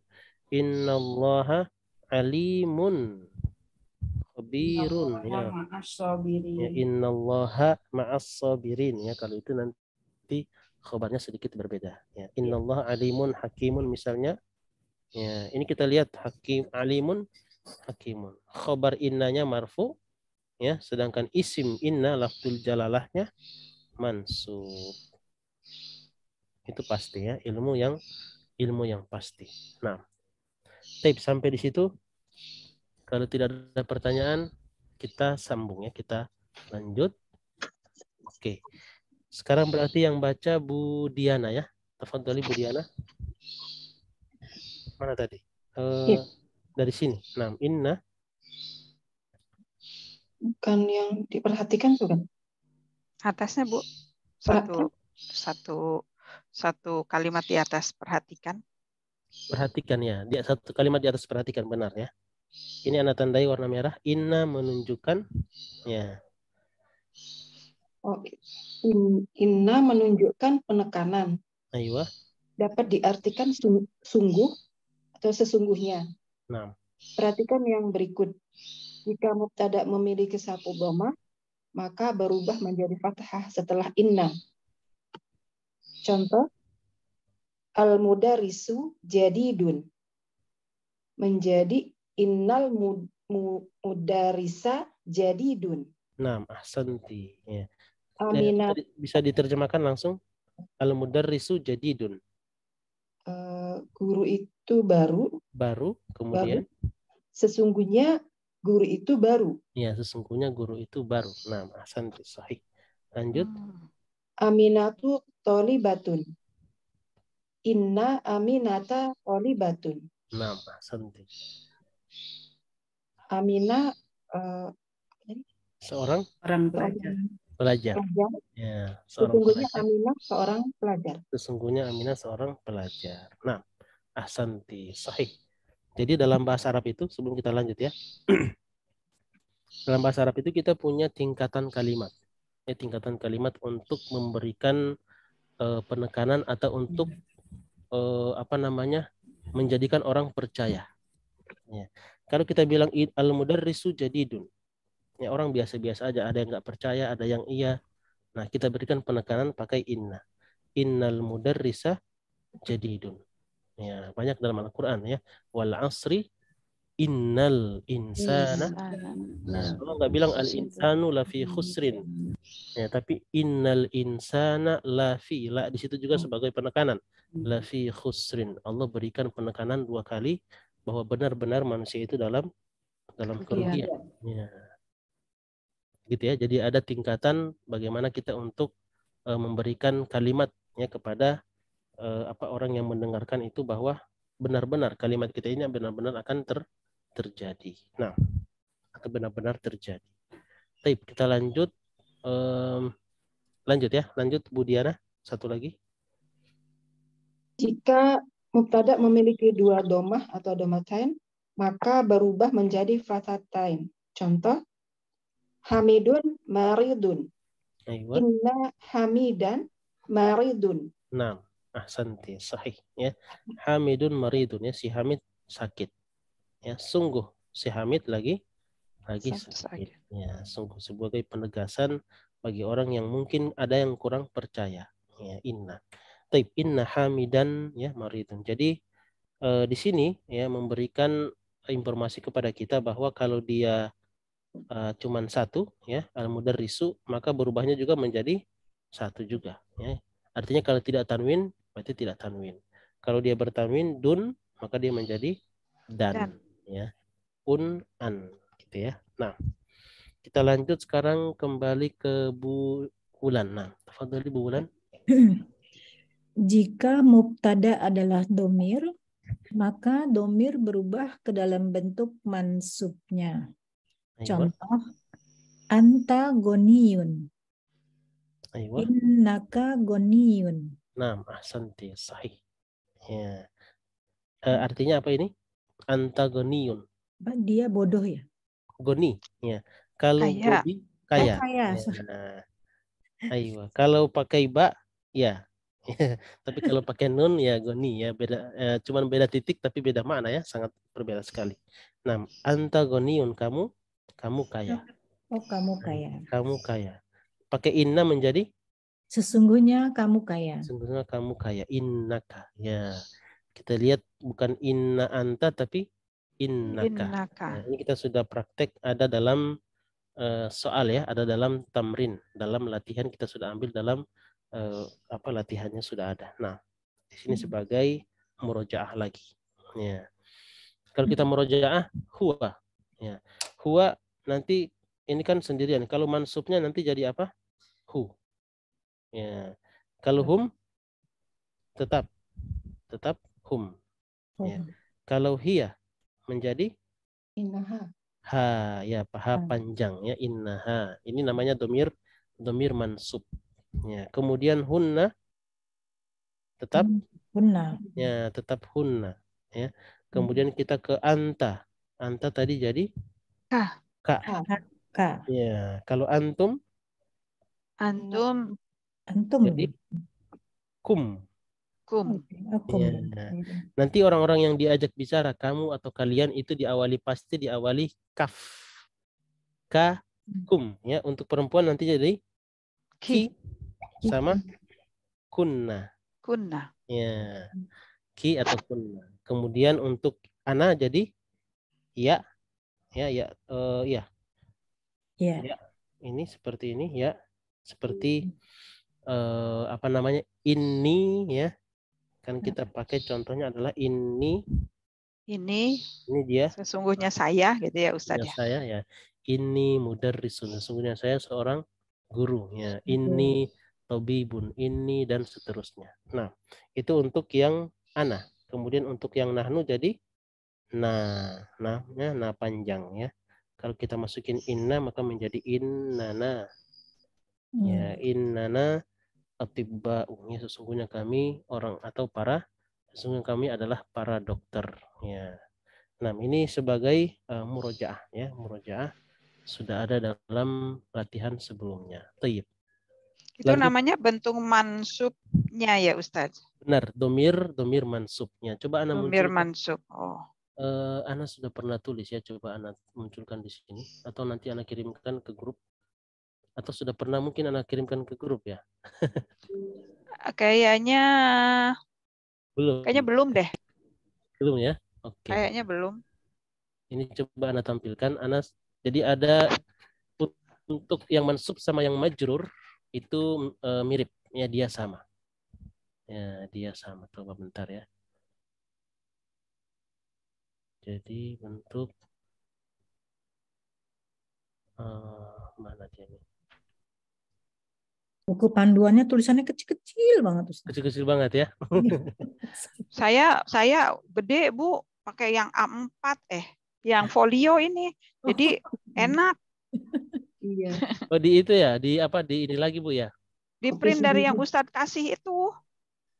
Innallaha alimun khabirun ya. ya innallaha ma'as sabirin ya kalau itu nanti khabarnya sedikit berbeda ya. ya innallaha alimun hakimun misalnya ya ini kita lihat hakim alimun hakimun khabar innanya marfu ya sedangkan isim inna lafzul jalalahnya mansub. Itu pasti ya, ilmu yang ilmu yang pasti. Nah, tapi sampai di situ. Kalau tidak ada pertanyaan, kita sambung ya, kita lanjut. Oke. Sekarang berarti yang baca Bu Diana ya. Telepon tadi Bu Diana. Mana tadi? Uh, Dari sini. Nah, Inna. Bukan yang diperhatikan bukan? atasnya Bu. Satu satu satu kalimat di atas perhatikan. Perhatikan ya. Dia satu kalimat di atas perhatikan benar ya. Ini anak tandai warna merah. Inna menunjukkan ya. Oh, in, inna menunjukkan penekanan. Aywa. Dapat diartikan sungguh atau sesungguhnya. Nah. Perhatikan yang berikut. Jika mubtada memiliki satu doma, maka berubah menjadi fathah setelah inna. Contoh, al-mudarisu dun Menjadi innal mudarisa dun. Nah, ahsanti. Ya. Amina. Bisa diterjemahkan langsung? al jadi dun. Uh, eh, guru itu baru. Baru, kemudian? Baru. Sesungguhnya guru itu baru. Ya, sesungguhnya guru itu baru. Nah, Hasan sahih. Lanjut. Hmm. Aminatu tolibatun. Inna aminata tolibatun. Nah, Hasan Amina uh, seorang orang pelajar. Pelajar. pelajar. Ya, seorang Sesungguhnya pelajar. Amina seorang pelajar. Sesungguhnya Amina seorang pelajar. Nah, Ahsanti, sahih. Jadi dalam bahasa Arab itu sebelum kita lanjut ya. dalam bahasa Arab itu kita punya tingkatan kalimat. Ya, tingkatan kalimat untuk memberikan uh, penekanan atau untuk uh, apa namanya? menjadikan orang percaya. Ya. Kalau kita bilang al-mudarrisu jadidun. Ya, orang biasa-biasa aja, ada yang nggak percaya, ada yang iya. Nah, kita berikan penekanan pakai inna. Innal mudarrisa jadidun. Ya, banyak dalam Al-Qur'an ya. Wal asri innal insana. Nah, Allah nggak bilang al insanu lafi khusrin. Ya, tapi innal insana lafi. La di situ juga sebagai penekanan. Lafi khusrin. Allah berikan penekanan dua kali bahwa benar-benar manusia itu dalam dalam kerugian. Ya. Gitu ya. Jadi ada tingkatan bagaimana kita untuk uh, memberikan kalimat ya kepada Eh, apa orang yang mendengarkan itu bahwa benar-benar kalimat kita ini benar-benar akan ter, terjadi. Nah, akan benar-benar terjadi. Baik, kita lanjut. Um, lanjut ya, lanjut Bu satu lagi. Jika mubtada memiliki dua domah atau domatain, maka berubah menjadi fasatain. Contoh, Hamidun maridun. Nah, Inna hamidan maridun. Nah. Ahsanti, sahih ya. Hamidun maridun ya, si Hamid sakit. Ya, sungguh si Hamid lagi lagi sakit. Ya, sungguh sebagai penegasan bagi orang yang mungkin ada yang kurang percaya. Ya, inna. Taib inna hamidan ya maridun. Jadi eh, di sini ya memberikan informasi kepada kita bahwa kalau dia uh, cuman satu ya al mudarrisu maka berubahnya juga menjadi satu juga ya Artinya kalau tidak tanwin, berarti tidak tanwin. Kalau dia bertanwin dun, maka dia menjadi dan, dan. ya. Un an gitu ya. Nah, kita lanjut sekarang kembali ke Bu Wulan. Nah, tafadhol Bu Wulan. Jika mubtada adalah domir, maka domir berubah ke dalam bentuk mansubnya. Nah, Contoh, antagoniun. أيوة Innaka goniun. Naam, ahsanti, sahih. ya uh, artinya apa ini antagoniun dia bodoh ya goni ya kalau kaya. Gobi, kaya, oh, kaya. Ya. Nah. Ayo, kalau pakai ba ya tapi kalau pakai nun ya goni ya beda eh, cuman beda titik tapi beda makna ya sangat berbeda sekali. Nah, antagoniun kamu kamu kaya. Oh, kamu kaya. Kamu kaya pakai inna menjadi sesungguhnya kamu kaya. Sesungguhnya kamu kaya innaka. Ya. Kita lihat bukan inna anta tapi innaka. innaka. Nah, ini kita sudah praktek ada dalam uh, soal ya, ada dalam tamrin, dalam latihan kita sudah ambil dalam uh, apa latihannya sudah ada. Nah, di sini hmm. sebagai murojaah lagi. Ya. Kalau hmm. kita murojaah huwa. Ya. Huwa nanti ini kan sendirian. Kalau mansubnya nanti jadi apa? who. Ya. Kalau hum tetap tetap hum. Ya. Kalau hiya menjadi innaha. Ha ya paha panjang ya innaha. Ini namanya domir domir mansub. Ya. Kemudian hunna tetap hmm, hunna. Ya, tetap hunna ya. Hmm. Kemudian kita ke anta. Anta tadi jadi ka. Ka. ka. Ya, kalau antum Antum. Antum. Jadi kum. Kum. Okay. Oh, ya. Iya. nanti orang-orang yang diajak bicara kamu atau kalian itu diawali pasti diawali kaf. Ka hmm. kum ya untuk perempuan nanti jadi ki sama kunna. Kunna. Ya. Ki atau kunna. Kemudian untuk ana jadi ya ya ya uh, ya. Ya. ya. Ini seperti ini ya seperti uh, apa namanya ini ya kan hmm. kita pakai contohnya adalah ini ini ini dia sesungguhnya saya gitu ya iya, ustadz ya. saya ya ini risun sesungguhnya saya seorang guru ya hmm. ini tobi bun ini dan seterusnya nah itu untuk yang ana kemudian untuk yang nahnu jadi nah nah nah, nah panjang ya kalau kita masukin inna maka menjadi innana Ya, hmm. Ya innana ya, sesungguhnya kami orang atau para sesungguhnya kami adalah para dokter ya. Nah, ini sebagai uh, murojaah ya, murojaah sudah ada dalam latihan sebelumnya. Taib. Itu Lalu, namanya bentuk mansubnya ya, Ustaz. Benar, domir domir mansubnya. Coba anak domir munculkan. mansub. Oh. Uh, Ana sudah pernah tulis ya, coba Ana munculkan di sini atau nanti anak kirimkan ke grup atau sudah pernah mungkin anak kirimkan ke grup ya? Hmm, kayaknya belum. Kayaknya belum deh. Belum ya? Oke. Okay. Kayaknya belum. Ini coba anak tampilkan. Anas. jadi ada untuk yang mansub sama yang majrur itu uh, mirip ya dia sama. Ya, dia sama. Coba bentar ya. Jadi bentuk uh, mana dia nih? buku panduannya tulisannya kecil-kecil banget Ustaz. Kecil-kecil banget ya. Iya. saya saya gede Bu pakai yang A4 eh yang folio ini. Jadi enak. Iya. oh di itu ya, di apa di ini lagi Bu ya? Di print dari yang Ustadz kasih itu.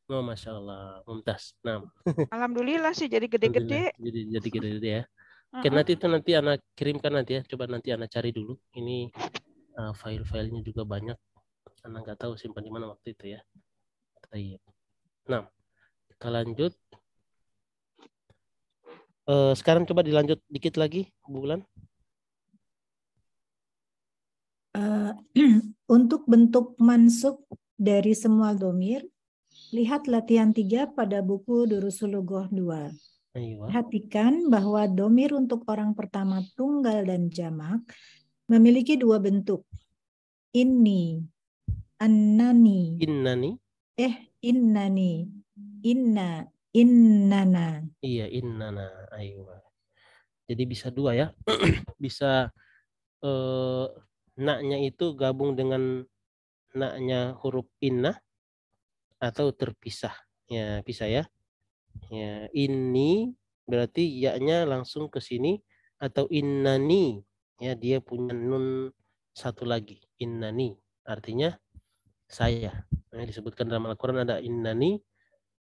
Oh masya Allah, mumtaz. Nah. Alhamdulillah sih jadi gede-gede. Jadi jadi gede-gede ya. Oke, uh nanti itu nanti anak kirimkan nanti ya. Coba nanti anak cari dulu. Ini uh, file-filenya juga banyak Anak nggak tahu simpan di mana waktu itu ya. Baik. Iya. Nah, kita lanjut. E, sekarang coba dilanjut dikit lagi, bulan. Uh, untuk bentuk masuk dari semua domir, lihat latihan tiga pada buku Durusulugoh 2. Perhatikan bahwa domir untuk orang pertama tunggal dan jamak memiliki dua bentuk. Ini annani innani eh innani inna innana iya innana ayo jadi bisa dua ya bisa eh, naknya itu gabung dengan naknya huruf inna atau terpisah ya bisa ya ya ini berarti ya yaknya langsung ke sini atau innani ya dia punya nun satu lagi innani artinya saya. Nah, disebutkan dalam Al-Quran ada innani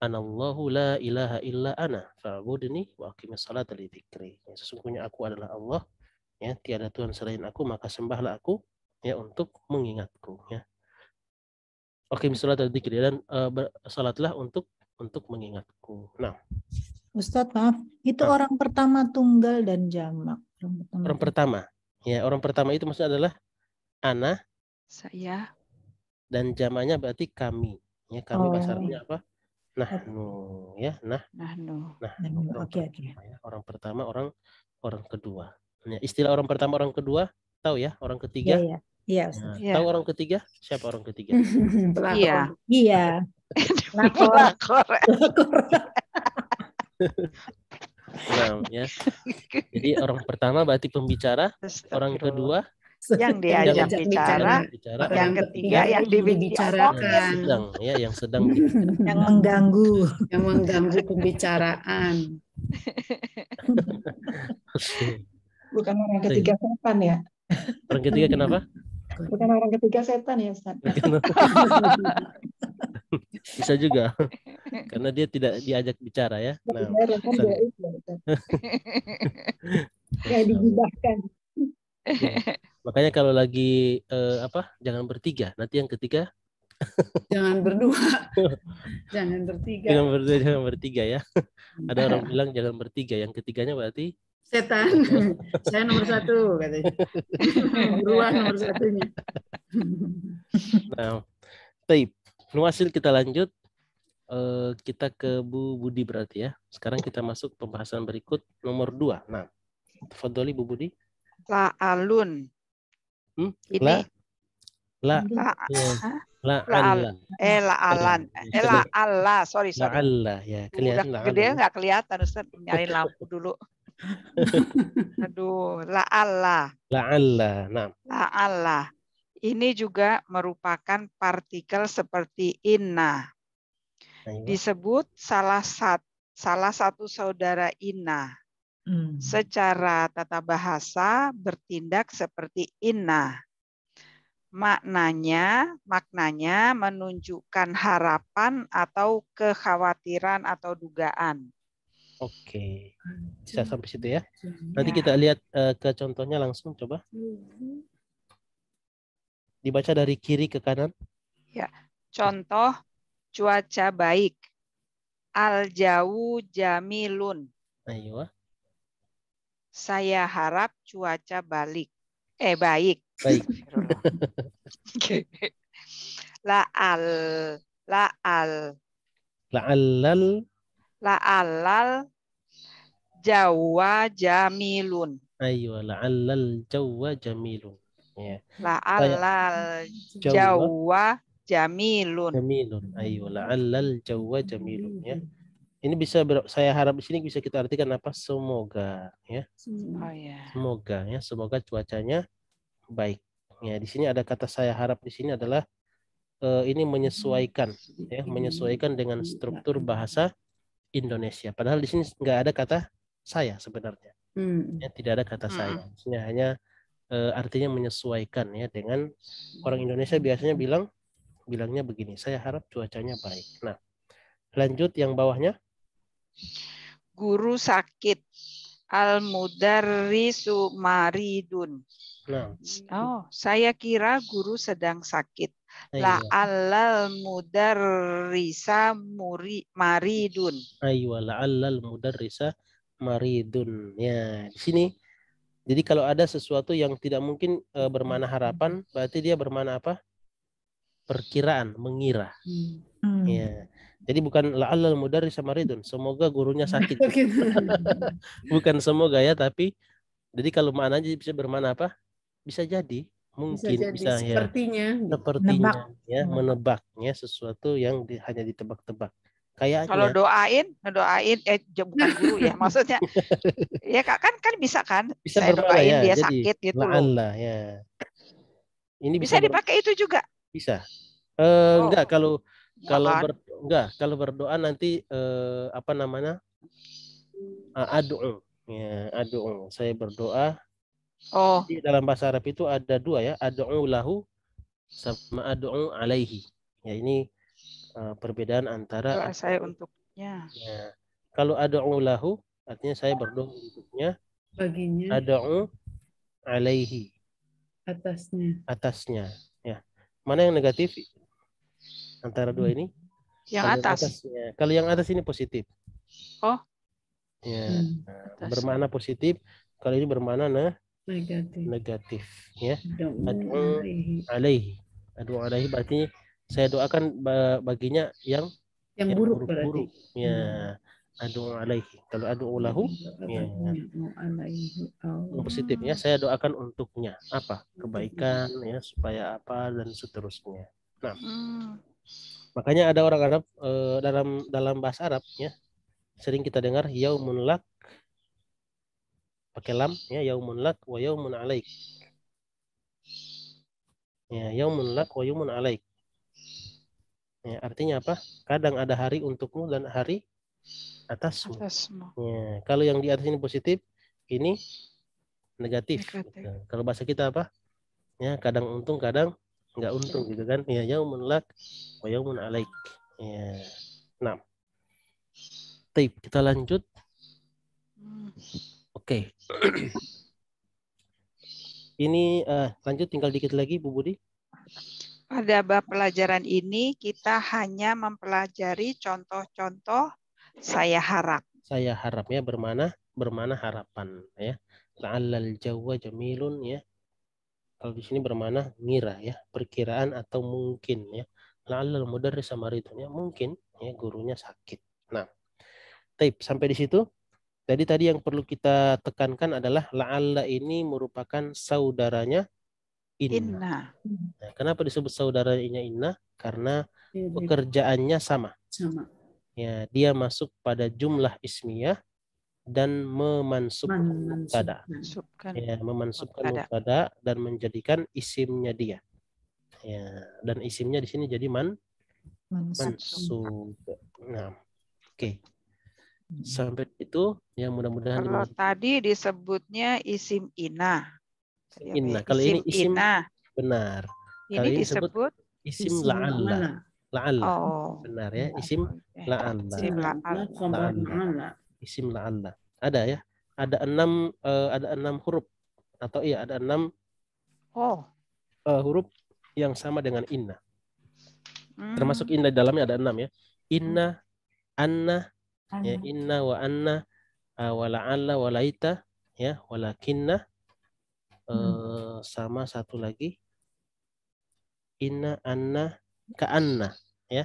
anallahu la ilaha illa ana fa'budni wa aqimis salata li dzikri. Ya, sesungguhnya aku adalah Allah, ya tiada tuhan selain aku, maka sembahlah aku ya untuk mengingatku, ya. Aqimis salata li dzikri dan uh, salatlah untuk untuk mengingatku. Nah, Ustaz, maaf, itu nah. orang pertama tunggal dan jamak. Orang pertama. orang pertama. Ya, orang pertama itu maksudnya adalah ana, saya, dan jamannya berarti kami. Ya, kami oh, bahasa ya, Arabnya ya. apa? Nahnu hmm, ya, nah. Nahnu. Nah, nahnu. Hmm, orang, okay, pertama, okay. Ya. orang pertama, orang orang kedua. Ya, istilah orang pertama, orang kedua, tahu ya, orang ketiga. Yeah, yeah. Iya. Nah, ya. Tahu orang ketiga? Siapa orang ketiga? Pelakor. Iya. Iya. Pelakor. Pelakor. nah, ya. Jadi orang pertama berarti pembicara, orang kedua yang diajak bicara, bicara, yang ketiga yang, yang dibicarakan, yang sedang, ya, yang sedang yang mengganggu, yang mengganggu pembicaraan. Bukan orang ketiga setan ya? Orang ketiga kenapa? Bukan orang ketiga setan ya, Ustaz. Bisa juga. Karena dia tidak diajak bicara ya. Nah, ya, digibahkan. Makanya kalau lagi eh, apa? Jangan bertiga. Nanti yang ketiga jangan berdua. jangan bertiga. Jangan berdua, jangan bertiga ya. Ada orang bilang jangan bertiga. Yang ketiganya berarti setan. Saya nomor satu katanya. Dua nomor satunya. nah, taip. Nuasil kita lanjut. Uh, kita ke Bu Budi berarti ya. Sekarang kita masuk pembahasan berikut nomor dua. Nah, Fadoli Bu Budi. la alun Hmm? Ini. La. La. La. La. La. Eh, la Eh, la Allah. Sorry, sorry. La Allah. Ya, kelihatan. Udah gede nggak kelihatan, Ustaz. Nyari lampu dulu. Aduh, la Allah. La Allah. Nah. La Allah. Ini juga merupakan partikel seperti inna. Disebut salah satu salah satu saudara inna Hmm. secara tata bahasa bertindak seperti inna. Maknanya, maknanya menunjukkan harapan atau kekhawatiran atau dugaan. Oke, bisa hmm. sampai situ ya. Hmm. Nanti ya. kita lihat eh, ke contohnya langsung, coba. Dibaca dari kiri ke kanan. Ya, contoh cuaca baik. Al jauh jamilun. Ayo. Saya harap cuaca balik. Eh baik. Baik. Laal laal la alal jawa jamilun. Ayo alal jawa jamilun. Ya. La alal jawa jamilun. Jamilun. Ayo alal jawa jamilun ya. Ini bisa saya harap di sini bisa kita artikan apa? Semoga ya. Oh, iya. Semoga ya, semoga cuacanya baik. Ya, di sini ada kata saya harap di sini adalah uh, ini menyesuaikan ya, menyesuaikan dengan struktur bahasa Indonesia. Padahal di sini nggak ada kata saya sebenarnya. Hmm. Ya, tidak ada kata saya. Hmm. sini hanya uh, artinya menyesuaikan ya dengan orang hmm. Indonesia biasanya bilang bilangnya begini, saya harap cuacanya baik. Nah, lanjut yang bawahnya. Guru sakit. Al-mudarrisu maridun. Oh, saya kira guru sedang sakit. Iya. La alal mudarrisa muri maridun. Aywa la alal mudarrisa maridun. Ya, di sini jadi kalau ada sesuatu yang tidak mungkin e, bermana harapan, berarti dia bermana apa? Perkiraan, mengira. Hmm. hmm. Ya. Jadi bukan la'allal mudarris ridun. semoga gurunya sakit. bukan semoga ya, tapi jadi kalau mana aja bisa bermana apa? Bisa jadi mungkin bisa, jadi, bisa ya sepertinya, ya sepertinya Nebak. ya hmm. menebaknya sesuatu yang di, hanya ditebak-tebak kayak kalau doain doain eh bukan guru ya maksudnya ya kak kan kan bisa kan bisa saya doain ya, dia jadi, sakit gitu Allah ya ini bisa, bisa dipakai itu juga bisa eh, oh. enggak kalau Iya kalau kan? ber, enggak kalau berdoa nanti eh, apa namanya adu ya adu saya berdoa oh Di dalam bahasa Arab itu ada dua ya adu lahu sama adu alaihi ya ini uh, perbedaan antara doa saya untuknya ya. kalau adu lahu artinya saya berdoa untuknya baginya adu alaihi atasnya atasnya ya mana yang negatif antara dua ini? Yang kalau atas. atas Kalau yang atas ini positif. Oh. Ya. Hmm, nah, bermana positif. Kalau ini bermana nah negatif. Negatif, ya. Adu alaihi. Adu alaihi berarti saya doakan baginya yang yang, yang buruk, buruk, ya. hmm. buruk. Ya. Adu alaihi. Kalau adu ulahu ya. positif ya, saya doakan untuknya apa? Kebaikan ya, supaya apa dan seterusnya. Nah. Hmm. Makanya ada orang Arab eh, dalam dalam bahasa Arab ya sering kita dengar yaumun lak pakai lam ya yaumun lak wa yaumun alaik. Ya, yaumun lak wa yaumun alaik. Ya, artinya apa? Kadang ada hari untukmu dan hari atasmu. Ya, kalau yang di atas ini positif, ini negatif. negatif. Kalau bahasa kita apa? Ya, kadang untung, kadang nggak ya untung gitu kan ya yaumun lak wa yaumun alaik ya enam Taip, kita lanjut oke okay. ini uh, lanjut tinggal dikit lagi Bu Budi pada bab pelajaran ini kita hanya mempelajari contoh-contoh saya harap. Saya harapnya bermana bermana harapan ya. La'allal jawa jamilun ya. Kalau di sini bermana ngira ya, perkiraan atau mungkin ya. lalu mudarris sama ya, mungkin ya gurunya sakit. Nah, tip sampai di situ. Jadi tadi yang perlu kita tekankan adalah la'alla ini merupakan saudaranya inna. inna. Nah, kenapa disebut saudaranya inna? Karena pekerjaannya sama. Sama. Ya, dia masuk pada jumlah ismiyah dan memansubkan nah. mubtada. Ya, memansubkan mubtada dan menjadikan isimnya dia. Ya, dan isimnya di sini jadi man mansub. Nah. Oke. Okay. Hmm. Sampai itu yang mudah-mudahan Kalau dimaksud. tadi disebutnya isim ina. Ya? Ina. Kalau ini isim ina. benar. Ini disebut isim, isim la'alla. La'alla. Oh. Benar ya, isim la'alla. Isim la'alla. La isim la'alla. Ada ya? Ada enam uh, ada enam huruf atau iya ada enam oh. uh, huruf yang sama dengan inna. Hmm. Termasuk inna dalamnya ada enam ya. Inna, anna, ya, anna. ya inna wa anna, uh, wa la'alla wa laita, ya walakinna, hmm. sama satu lagi inna anna ka Anna ya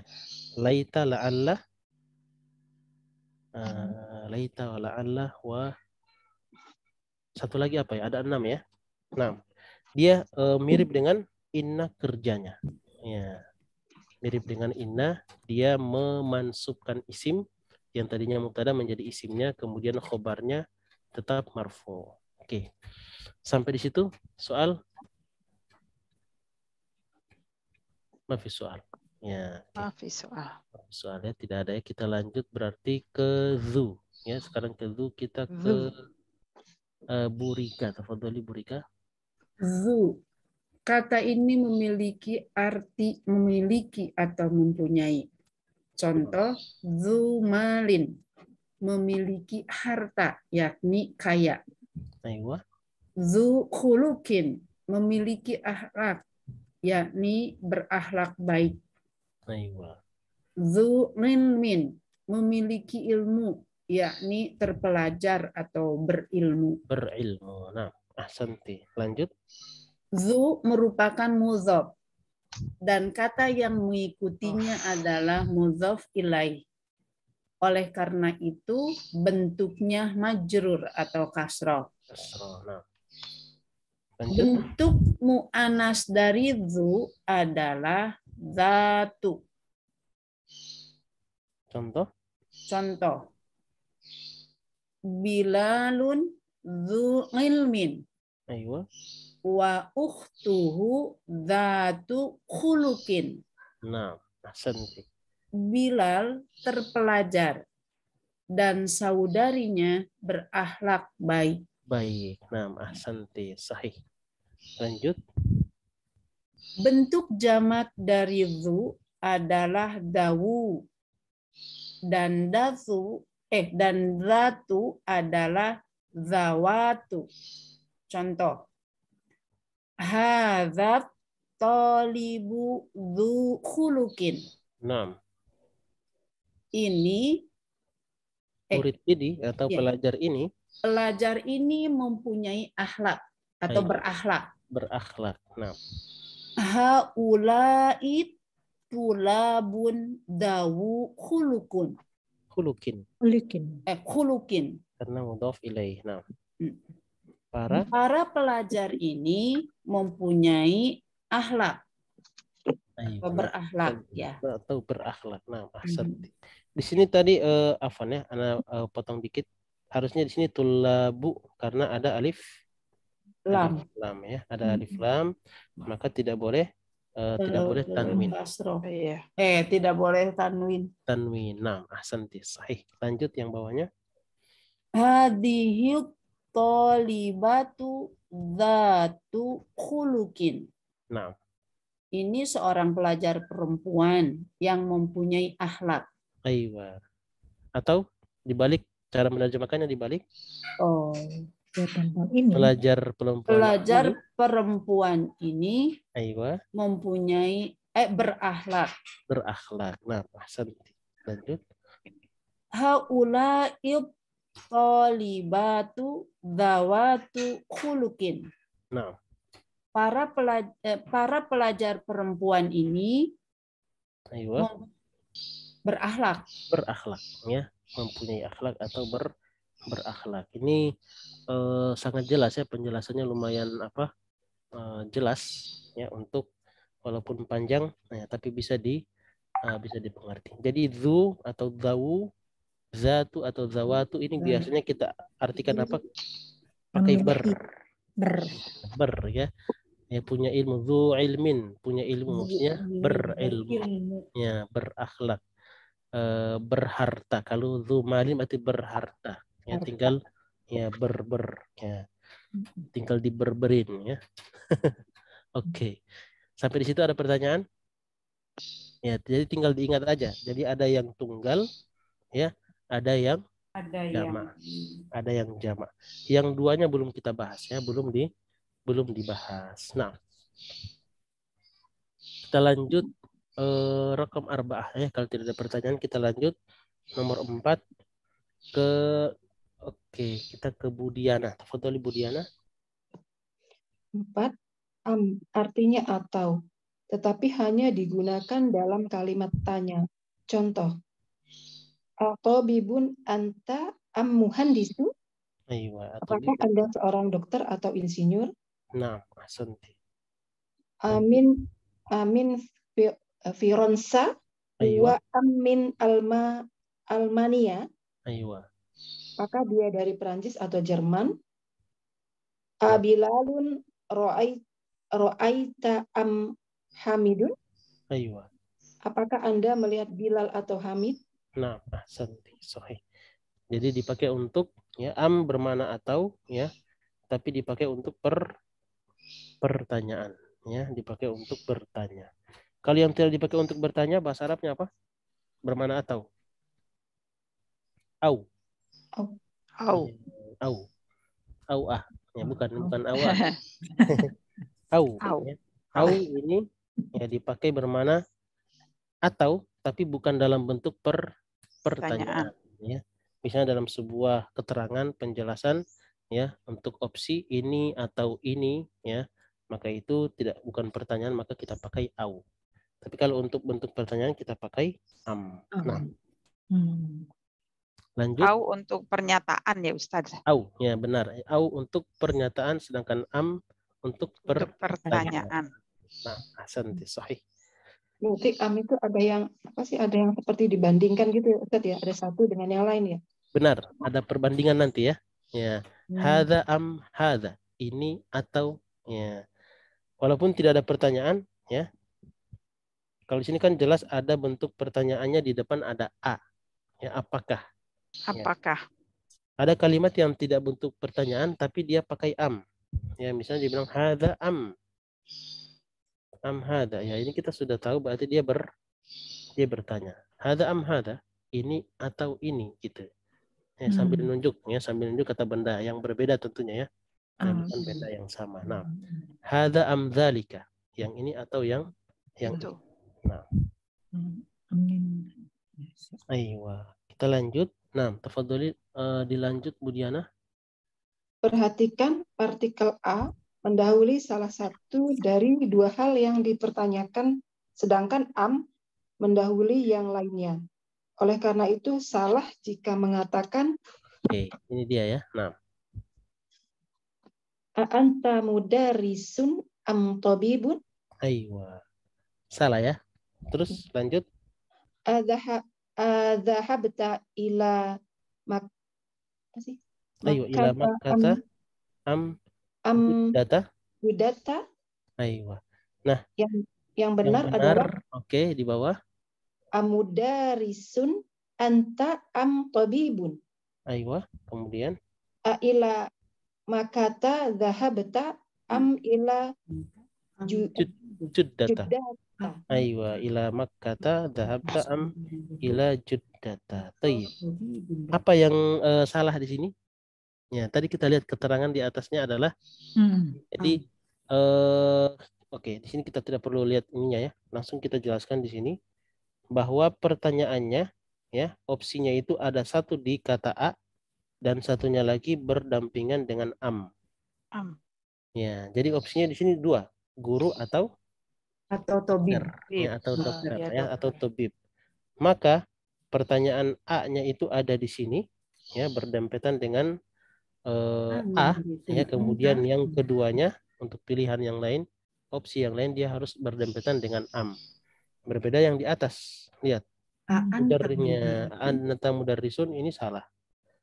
laita la'alla uh, laita wa la'alla wa satu lagi apa ya? Ada enam ya. Enam. Dia uh, mirip dengan inna kerjanya. Ya. Mirip dengan inna, dia memansubkan isim yang tadinya mubtada menjadi isimnya, kemudian khobarnya tetap marfu. Oke. Sampai di situ soal Maaf ya, soal. Ya. Maaf ya, soal. Maaf tidak ada ya. Kita lanjut berarti ke zoo. Ya, sekarang ke zu kita ke uh, burika. Tafadoli burika. Zoo Kata ini memiliki arti memiliki atau mempunyai. Contoh zumalin memiliki harta yakni kaya. Aywa. Nah, zoo khulukin memiliki akhlak yakni berakhlak baik. Aywa. Nah, zu memiliki ilmu yakni terpelajar atau berilmu. Berilmu. Nah, ahsanti. Lanjut. Zu merupakan muzof dan kata yang mengikutinya oh. adalah muzof ilai Oleh karena itu bentuknya majrur atau kasroh. Kasroh. Nah. Bentuk mu'anas dari zu adalah zatu. Contoh? Contoh Bilalun dzu ilmin. Ayo. Wa ukhtuhu dzatu kulukin. Nah, ahsanti. Bilal terpelajar dan saudarinya berakhlak baik. Baik. Nama asanti Sahih. Lanjut. Bentuk jamat dari zu adalah dawu dan dazu eh dan zatu adalah zawatu. Contoh. Hadzat tolibu dhu Enam. Ini eh, murid ini atau ya, pelajar ini pelajar ini mempunyai akhlak atau Ayo. berakhlak. Berakhlak. Nah. Haulai tulabun dawu khulukun kulukin, Kulukin. Eh kulukin Karena mudhof ilaih. Nah. Para para pelajar ini mempunyai ahlak. Atau berakhlak ya. Atau berakhlak. Nah, ahsan. Di sini tadi uh, afan ya, ana uh, potong dikit. Harusnya di sini tulabu karena ada alif lam. Alif lam ya, ada alif lam, maka tidak boleh Uh, tidak boleh tanwin. Iya. Eh, tidak boleh tanwin. Tanwin. Nah, ahsan sahih. Lanjut yang bawahnya. Hadihit tolibatu zatu khulukin. Nah. Ini seorang pelajar perempuan yang mempunyai akhlak. Aywa. Atau dibalik cara menerjemahkannya dibalik? Oh perempuan ini pelajar perempuan pelajar ini, perempuan ini Aywa. mempunyai eh berakhlak berakhlak nah ahsan lanjut haula tolibatu dawatu khulukin nah para pelajar, eh, para pelajar perempuan ini Aywa. berakhlak Ya, mempunyai akhlak atau ber berakhlak. Ini eh, sangat jelas ya penjelasannya lumayan apa eh, jelas ya untuk walaupun panjang, nah, tapi bisa di eh, bisa dipengerti. Jadi zu atau zawu zatu atau zawatu ini hmm. biasanya kita artikan apa? Pakai ber. Ber. Ber ya. Ya punya ilmu zu ilmin, punya ilmu maksudnya berilmu. Ya, berakhlak. Eh, berharta. Kalau zu malim berarti berharta ya tinggal ya berber ya tinggal diberberin ya oke okay. sampai di situ ada pertanyaan ya jadi tinggal diingat aja jadi ada yang tunggal ya ada yang ada jama yang... ada yang jama yang duanya belum kita bahas ya belum di belum dibahas nah kita lanjut eh, rekam arba'ah ya kalau tidak ada pertanyaan kita lanjut nomor empat ke Oke, kita ke Budiana. Tafadholi Budiana. Empat, am artinya atau, tetapi hanya digunakan dalam kalimat tanya. Contoh, atau bibun anta ammuhan muhandisu? Apakah Anda seorang dokter atau insinyur? Nah, asunti. Amin amin Fironsa Aywa. wa amin alma almania. Aywa. Apakah dia dari Perancis atau Jerman? Abilalun ro'aita am hamidun? Aywa. Apakah Anda melihat Bilal atau Hamid? Nah, ahsanti, sohi. Jadi dipakai untuk ya am bermana atau ya, tapi dipakai untuk per pertanyaan ya, dipakai untuk bertanya. Kalau yang tidak dipakai untuk bertanya bahasa Arabnya apa? Bermana atau? Au. Au. Au. Iya, au. Au ah. Ya bukan au. bukan awal ah. au. Au. Ya. au ini ya dipakai bermana atau tapi bukan dalam bentuk per pertanyaan ya. Misalnya dalam sebuah keterangan penjelasan ya untuk opsi ini atau ini ya maka itu tidak bukan pertanyaan maka kita pakai au. Tapi kalau untuk bentuk pertanyaan kita pakai am. Nah. Hmm. Lanjut. Au untuk pernyataan ya Ustaz. Au, ya benar. Au untuk pernyataan sedangkan am untuk, per untuk pertanyaan. Nah, asan sahih. Berarti am itu ada yang apa sih? Ada yang seperti dibandingkan gitu ya Ustaz ya? Ada satu dengan yang lain ya? Benar, ada perbandingan nanti ya. Ya, hmm. hada am hada. Ini atau ya. Walaupun tidak ada pertanyaan ya. Kalau di sini kan jelas ada bentuk pertanyaannya di depan ada a. Ya, apakah Ya. Apakah? Ada kalimat yang tidak bentuk pertanyaan tapi dia pakai am. Ya, misalnya dia bilang hada am. Am hada. Ya, ini kita sudah tahu berarti dia ber dia bertanya. Hada am hada? Ini atau ini gitu. Ya, sambil hmm. nunjuk ya, sambil nunjuk kata benda yang berbeda tentunya ya. Nah, bukan benda yang sama. Nah, hmm. hada am dzalika, yang ini atau yang yang itu. Nah. Hmm. Amin. Aywa. Kita lanjut Nah, tafadholi uh, eh, dilanjut Bu Diana. Perhatikan partikel A mendahului salah satu dari dua hal yang dipertanyakan sedangkan am mendahului yang lainnya. Oleh karena itu salah jika mengatakan Oke, ini dia ya. Nah. Anta risun am tabibun? Aywa. Salah ya. Terus lanjut. Adha Zahabta eh, ila mak Ayo ila makata am am data data Ayo. Nah, yang yang benar, yang benar adalah oke okay, di bawah amudarisun anta am tabibun. Ayo, kemudian A ila makata zahabta am ila ju, juddata. juddata. Aywa ila makkata dahabta am ila juddata. Tayyib. Apa yang uh, salah di sini? Ya, tadi kita lihat keterangan di atasnya adalah hmm. jadi uh, oke, okay, di sini kita tidak perlu lihat ininya ya. Langsung kita jelaskan di sini bahwa pertanyaannya ya, opsinya itu ada satu di kata A dan satunya lagi berdampingan dengan am. Am. Ya, jadi opsinya di sini dua, guru atau atau tobib ya, atau dokter ya, ya atau tobib maka pertanyaan A-nya itu ada di sini ya berdempetan dengan eh, ah, A iya, gitu. ya kemudian yang keduanya untuk pilihan yang lain opsi yang lain dia harus berdempetan dengan am berbeda yang di atas lihat mudarnya anata mudarisun ini salah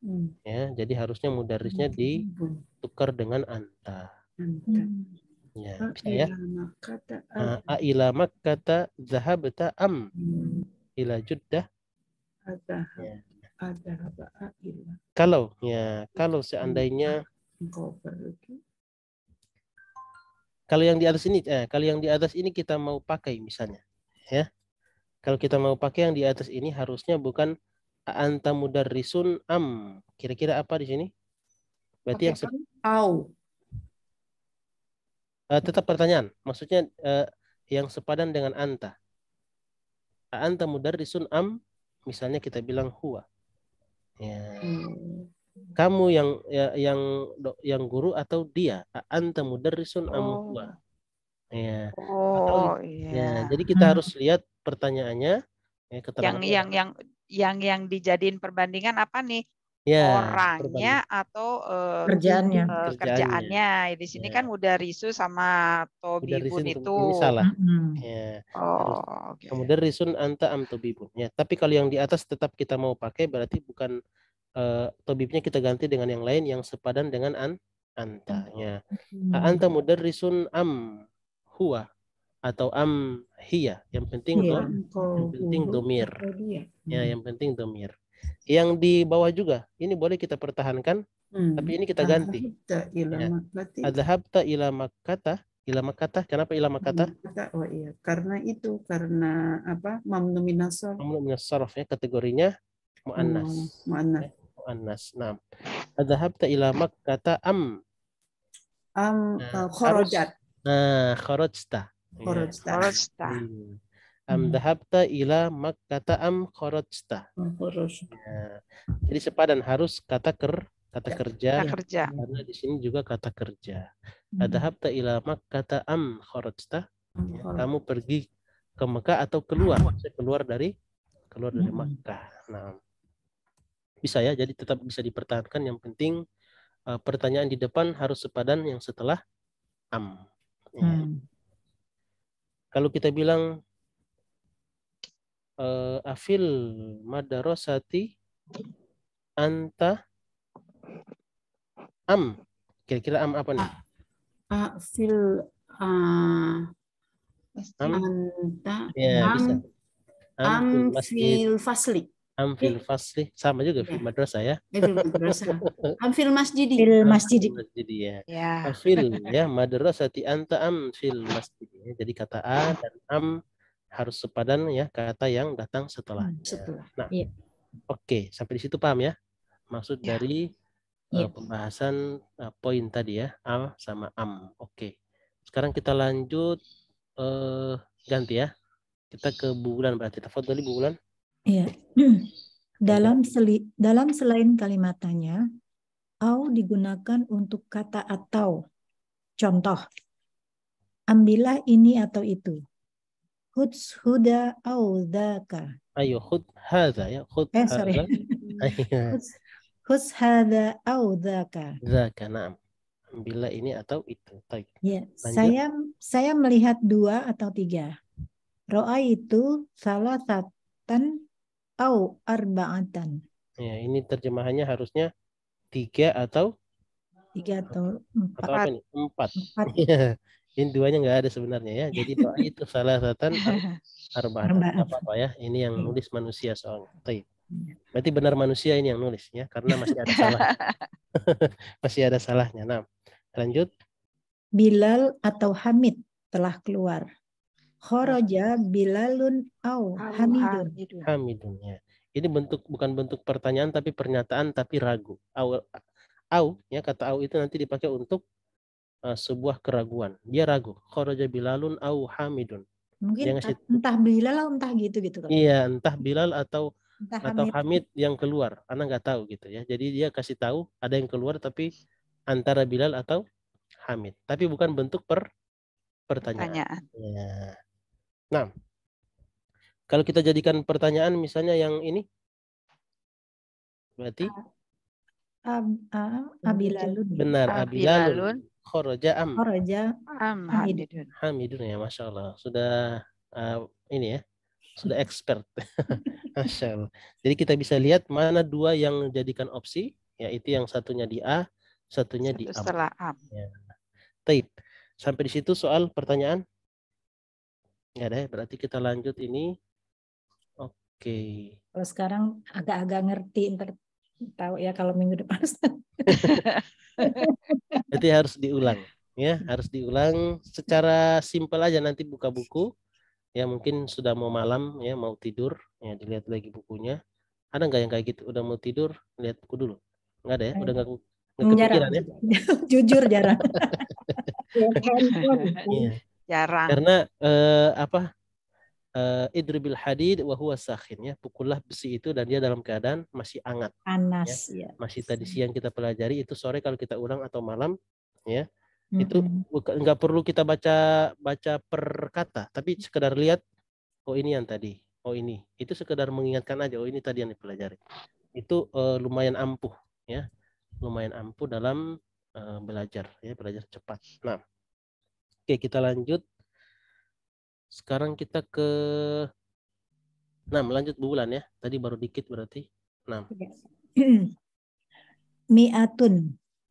hmm. ya jadi harusnya mudarisnya ditukar dengan anta hmm. Ya, bisa ya. A ah, ah, ila makkata zahabta am hmm. ila juddah. Ya. Kalau ya, kalau seandainya Kalau yang di atas ini, eh, kalau yang di atas ini kita mau pakai misalnya, ya. Kalau kita mau pakai yang di atas ini harusnya bukan anta mudarrisun am. Kira-kira apa di sini? Berarti okay. yang au. Uh, tetap pertanyaan. Maksudnya uh, yang sepadan dengan anta. Anta risun am misalnya kita bilang huwa. Ya. Hmm. Kamu yang ya, yang yang guru atau dia? Anta risun am oh. huwa. Ya. Oh, atau, iya. ya. Jadi kita hmm. harus lihat pertanyaannya ya, yang yang yang yang yang dijadiin perbandingan apa nih? ya, orangnya berbalik. atau uh, kerjaannya. Uh, kerjaannya. Di sini ya. kan udah Risu sama Tobi udah Bun itu. salah. hmm Ya. Oh, okay. Kemudian Risun anta am Tobi Bun. Ya, tapi kalau yang di atas tetap kita mau pakai berarti bukan uh, Tobibnya kita ganti dengan yang lain yang sepadan dengan an antanya. Hmm. Anta mudar Risun am huwa atau am hiya. Yang penting yeah. Iya, ya, yang penting domir. Ya, yang penting domir. Yang di bawah juga, ini boleh kita pertahankan, hmm. tapi ini kita ganti. Adhabta ila ya. makkata. Ila makkata, kenapa ila kata Oh iya, karena itu, karena apa? Mamnu minasar. Mamnu minasar, ya, kategorinya mu'annas. Oh, mu'annas. Ya, mu'annas, nah. Adhabta ila makkata am. Am kharajat. Nah, kharajta. Kharajta. Kharajta. Am hmm. dahabta ila makkata am kharajta. Ya. Jadi sepadan harus kata ker kata ya, kerja, kata kerja. karena di sini juga kata kerja. Hmm. Dahabta ila makkata am ya, kharajta. kamu pergi ke Mekah atau keluar, Maksudnya keluar dari keluar dari hmm. Makkah. Nah, bisa ya, jadi tetap bisa dipertahankan. Yang penting eh, pertanyaan di depan harus sepadan yang setelah am. Hmm. Kalau kita bilang uh, afil madarosati anta am kira-kira am apa nih afil uh, am, anta ya, am, bisa. am, am fil fasli am fil ya. fasli sama juga ya. fil madrasah ya, ya fil madrasah am fil masjid fil masjid Am ya, ya. afil ya madrasati anta am fil masjid jadi kata a dan am harus sepadan ya kata yang datang setelah. Hmm, setelah. Nah, ya. oke sampai di situ paham ya maksud ya. dari ya. Uh, pembahasan uh, poin tadi ya al sama am. Oke, sekarang kita lanjut uh, ganti ya. Kita ke Bulan berarti. Tafadhali dari Bulan. Iya. Dalam seli, dalam selain kalimatannya, au digunakan untuk kata atau. Contoh, ambillah ini atau itu hudhuda au dhaka. Ayo, hud hadha ya. Hud eh, sorry. Hus hadha au dhaka. Dhaka, na'am. Bila ini atau itu. Baik. Ya, saya saya melihat dua atau tiga. Roa itu salah satan au arbaatan. Ya, ini terjemahannya harusnya tiga atau tiga atau empat. Atau apa nih? Empat. empat. Ya. Ini duanya nggak ada sebenarnya ya. Jadi doa itu salah satu arba'at. Apa apa ya? Ini yang iya. nulis manusia soalnya. Taip. Iya. Berarti benar manusia ini yang nulis ya, karena masih ada salah. masih ada salahnya. Nah, lanjut. Bilal atau Hamid telah keluar. Khoroja nah. Bilalun au Hamidun. Hamidun ya. Ini bentuk bukan bentuk pertanyaan tapi pernyataan tapi ragu. Au, au ya kata au itu nanti dipakai untuk Eh, sebuah keraguan. Dia ragu. Khoroja Bilalun au Hamidun. Mungkin entah Bilal atau entah gitu gitu kan. Iya, entah Bilal atau entah atau Hamid. Hamid yang keluar. anak nggak tahu gitu ya. Jadi dia kasih tahu ada yang keluar tapi antara Bilal atau Hamid. Tapi bukan bentuk per pertanyaan. Ya. Nah, kalau kita jadikan pertanyaan misalnya yang ini berarti Ab, ab, hmm. abilalun. Ya? Benar, abilalun. abilalun. Khoroja am. Khoroja am. Hamidun. Hamidun ya, masya Allah. Sudah uh, ini ya, sudah expert. masya Allah. Jadi kita bisa lihat mana dua yang jadikan opsi, yaitu yang satunya di A, satunya Satu di am. Setelah am. Ya. Taip. Sampai di situ soal pertanyaan? Ya deh, berarti kita lanjut ini. Oke. Okay. Kalau sekarang agak-agak ngerti tahu ya kalau minggu depan. Jadi harus diulang ya, harus diulang secara simpel aja nanti buka buku ya mungkin sudah mau malam ya mau tidur ya dilihat lagi bukunya ada nggak yang kayak gitu udah mau tidur lihat buku dulu nggak ada ya udah nggak hmm, kepikiran ya jujur jarang iya. jarang karena eh, apa uh, eh, idribil hadid wa huwa sakhin ya pukullah besi itu dan dia dalam keadaan masih hangat. panas ya. ya. masih tadi iya. siang kita pelajari itu sore kalau kita ulang atau malam ya itu buka, nggak perlu kita baca baca per kata tapi sekedar lihat oh ini yang tadi oh ini itu sekedar mengingatkan aja oh ini tadi yang dipelajari itu uh, lumayan ampuh ya lumayan ampuh dalam uh, belajar ya belajar cepat nah oke kita lanjut sekarang kita ke 6, lanjut bulan ya. Tadi baru dikit berarti 6. Mi'atun.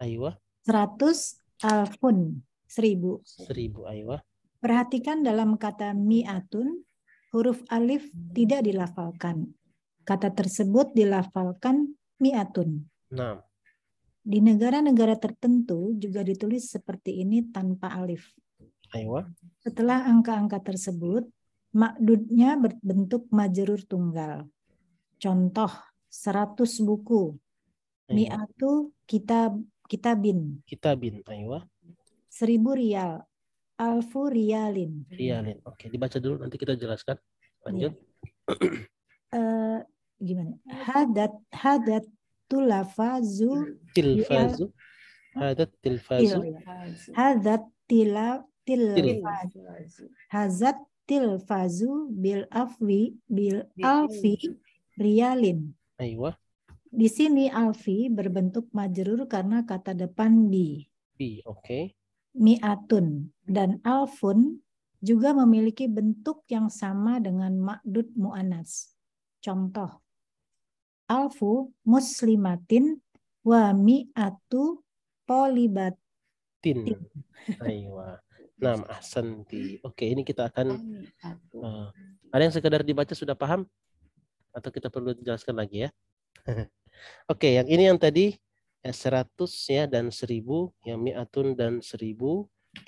Aywa. 100 alfun, 1000. 1000 aywa. Perhatikan dalam kata mi'atun, huruf alif tidak dilafalkan. Kata tersebut dilafalkan mi'atun. 6. Di negara-negara tertentu juga ditulis seperti ini tanpa alif. Aywa. Setelah angka-angka tersebut, makdudnya berbentuk majerur tunggal. Contoh 100 buku. Miatu kitab kitabin. Kitabin, aywa. Seribu rial. Alfu rialin. Rialin. Oke, dibaca dulu nanti kita jelaskan. Lanjut. Ya. uh, gimana? Hadat hadat tulafazu tilfazu. Hadat tilfazu. Iya, iya. Hadat tilaf tilfazu hazat fazu bil afwi bil alfi rialin Aywa. di sini alfi berbentuk majrur karena kata depan bi bi oke okay. atun dan alfun juga memiliki bentuk yang sama dengan makdud mu'anas contoh alfu muslimatin wa mi'atu polibatin Aywa. Nah, asanti. Oke, ini kita akan uh, ada yang sekedar dibaca sudah paham atau kita perlu jelaskan lagi ya. Oke, yang ini yang tadi ya, 100 ya dan 1000, yang mi'atun dan 1000.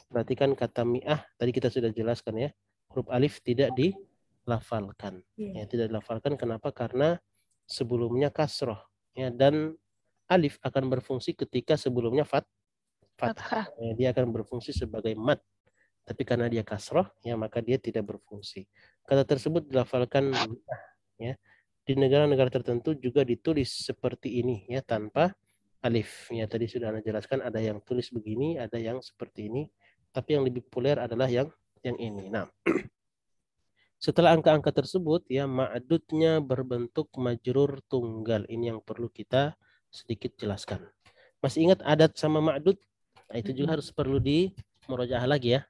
Perhatikan kata mi'ah tadi kita sudah jelaskan ya. Huruf alif tidak dilafalkan. Iya. Ya, tidak dilafalkan kenapa? Karena sebelumnya kasroh ya dan alif akan berfungsi ketika sebelumnya fat fathah. Ya, dia akan berfungsi sebagai mat. Tapi karena dia kasroh, ya maka dia tidak berfungsi. Kata tersebut dilafalkan ya di negara-negara tertentu juga ditulis seperti ini ya tanpa alif. Ya tadi sudah Anda jelaskan ada yang tulis begini, ada yang seperti ini, tapi yang lebih populer adalah yang yang ini. Nah, setelah angka-angka tersebut, ya ma'adudnya berbentuk majrur tunggal. Ini yang perlu kita sedikit jelaskan. Masih ingat adat sama ma'adud? Nah, itu juga harus perlu di merojah lagi ya.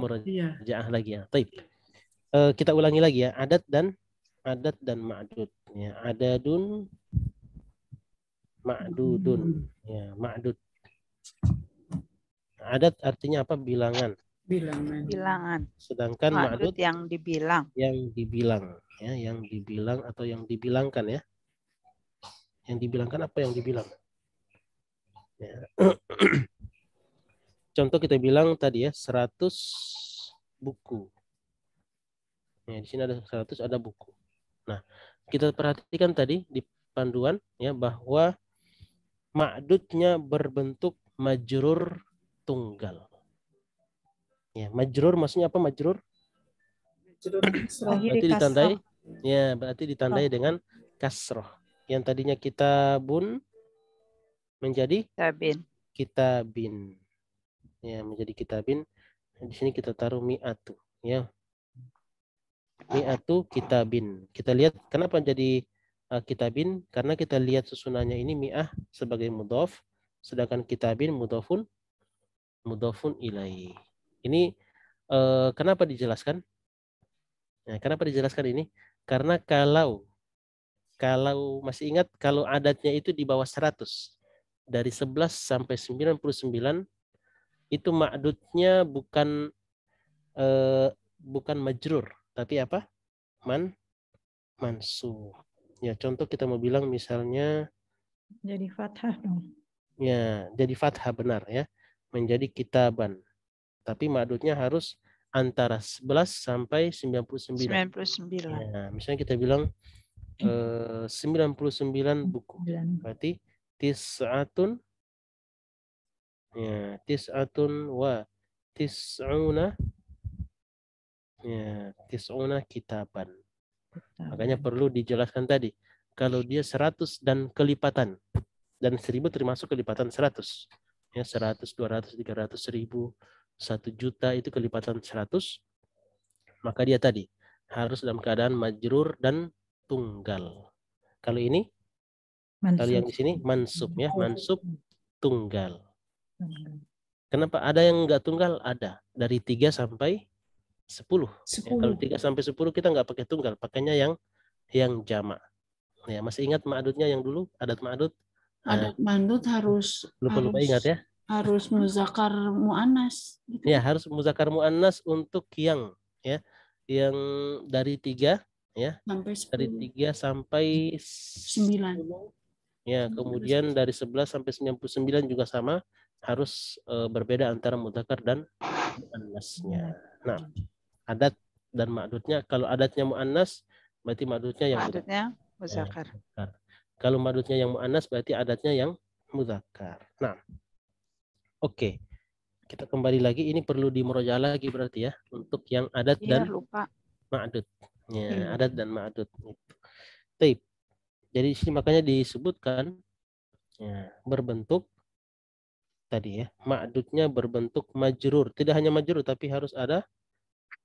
Murajaah iya. lagi ya. Taib. Uh, kita ulangi lagi ya. Adat dan adat dan ma'dud. Ya, adadun ma'dudun. Ya, ma'dud. Adat artinya apa? Bilangan. Bilangan. Bilangan. Sedangkan ma'dud, ma'dud yang dibilang. Yang dibilang ya, yang dibilang atau yang dibilangkan ya. Yang dibilangkan apa yang dibilang? Ya. contoh kita bilang tadi ya 100 buku. Nah di sini ada 100 ada buku. Nah, kita perhatikan tadi di panduan ya bahwa ma'dudnya berbentuk majrur tunggal. Ya, majrur maksudnya apa majrur? Berarti ditandai ya, berarti ditandai oh. dengan kasroh. Yang tadinya kita bun menjadi kitabin kitabin Kita bin ya menjadi kitabin di sini kita taruh mi'atu ya mi'atu kitabin kita lihat kenapa jadi uh, kitabin karena kita lihat susunannya ini mi'ah sebagai mudhof sedangkan kitabin mudhofun mudhofun ilai ini uh, kenapa dijelaskan ya, kenapa dijelaskan ini karena kalau kalau masih ingat kalau adatnya itu di bawah 100 dari 11 sampai 99 itu ma'dudnya bukan eh, bukan majrur, tapi apa? Man mansuh. Ya, contoh kita mau bilang misalnya jadi fathah dong. Ya, jadi fathah benar ya. Menjadi kitaban. Tapi ma'dudnya harus antara 11 sampai 99. 99. ya misalnya kita bilang hmm. eh, 99 buku. Berarti tis'atun Ya, iya. tis'atun wa tis'una ya, tis'una kitaban. Makanya perlu dijelaskan tadi. Kalau dia seratus dan kelipatan. Dan seribu termasuk kelipatan seratus Ya, ratus tiga ratus seribu satu juta itu kelipatan seratus Maka dia tadi harus dalam keadaan majrur dan tunggal. Kalau ini, kalau yang di sini mansub ya, mansub tunggal. Kenapa ada yang nggak tunggal? Ada dari 3 sampai 10. 10. Ya, kalau 3 sampai 10 kita nggak pakai tunggal, pakainya yang yang jama. Ya, masih ingat ma'adudnya yang dulu? Adat ma'adud? Adat ma'adud harus lupa lupa harus, ingat ya. Harus muzakar mu'anas. gitu. Ya, harus muzakar mu'anas untuk yang ya, yang dari 3 ya. Sampai 10. Dari 3 sampai 9. 10, ya, kemudian dari 11 sampai 99 juga sama harus uh, berbeda antara mudakar dan muannasnya. Nah, adat dan ma'dudnya kalau adatnya muannas berarti ma'dudnya yang ma'dudnya ya, muzakkar. Eh, kalau ma'dudnya yang muannas berarti adatnya yang muzakkar. Nah, oke. Okay. Kita kembali lagi ini perlu dimeroja lagi berarti ya untuk yang adat iya, dan lupa. ma'dud. Ya, hmm. adat dan ma'dud. Jadi sini makanya disebutkan ya, berbentuk tadi ya. Ma'dudnya berbentuk majrur. Tidak hanya majrur tapi harus ada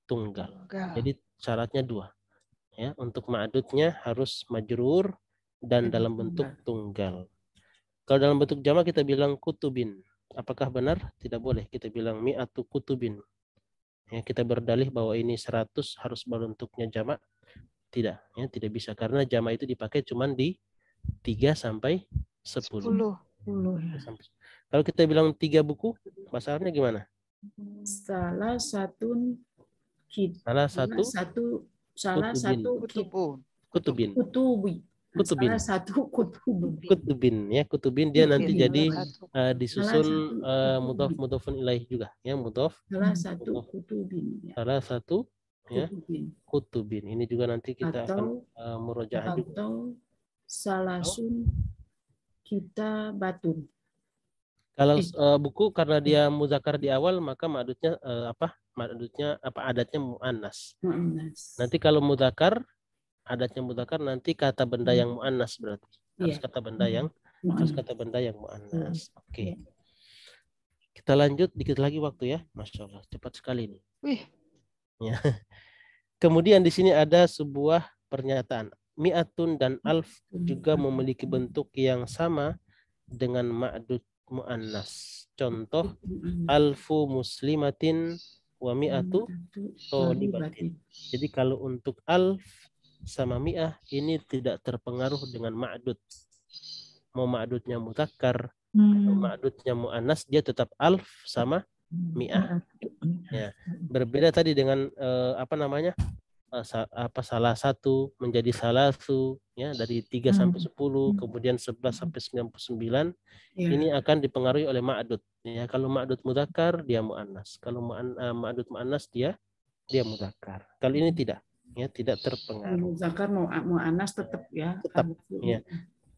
tunggal. tunggal. Jadi syaratnya dua. Ya, untuk ma'dudnya harus majrur dan Jadi dalam bentuk tunggal. tunggal. Kalau dalam bentuk jamak kita bilang kutubin. Apakah benar? Tidak boleh. Kita bilang mi atau kutubin. Ya, kita berdalih bahwa ini 100 harus berbentuknya jamak. Tidak, ya, tidak bisa karena jamak itu dipakai cuman di 3 sampai 10. 10. 10 kalau kita bilang tiga buku, masalahnya gimana? Salah satu kit. Salah satu. satu salah satu kutubin. Kutubin. Kutubin. Salah satu kutubin. Kutubin ya kutubin dia kutubin. nanti jadi uh, disusun uh, mudhof mutafun ilaih juga ya mudhof. Salah satu kutubin. Ya. Salah satu ya kutubin ini juga nanti kita atau, akan uh, atau juga salah salasun kita batun kalau uh, buku karena dia muzakar di awal maka madutnya uh, apa? Madutnya apa adatnya muannas. Mu Nanti kalau muzakar adatnya muzakar nanti kata benda hmm. yang muannas berarti. Iya. Harus yeah. kata benda hmm. yang muannas. harus kata benda yang muannas. Hmm. Oke. Okay. Iya. Kita lanjut dikit lagi waktu ya. Masya Allah, cepat sekali ini. Ya. Kemudian di sini ada sebuah pernyataan. Mi'atun dan alf juga memiliki bentuk yang sama dengan ma'dud muannas. Contoh alfu muslimatin wa mi'atu thalibatin. Jadi kalau untuk alf sama mi'ah ini tidak terpengaruh dengan ma'dud. Mau ma'dudnya mutakar atau hmm. ma'dudnya mu'annas dia tetap alf sama mi'ah. Ya. Berbeda tadi dengan eh, apa namanya? Eh, apa salah satu menjadi salah satu ya dari 3 hmm. sampai 10 hmm. kemudian 11 hmm. sampai 99 ya. ini akan dipengaruhi oleh ma'dud ya kalau ma'dud mudzakkar dia muannas kalau eh, ma'dud muannas dia dia mudzakkar kali ini tidak ya tidak terpengaruh mudzakkar muannas tetap ya tetap ya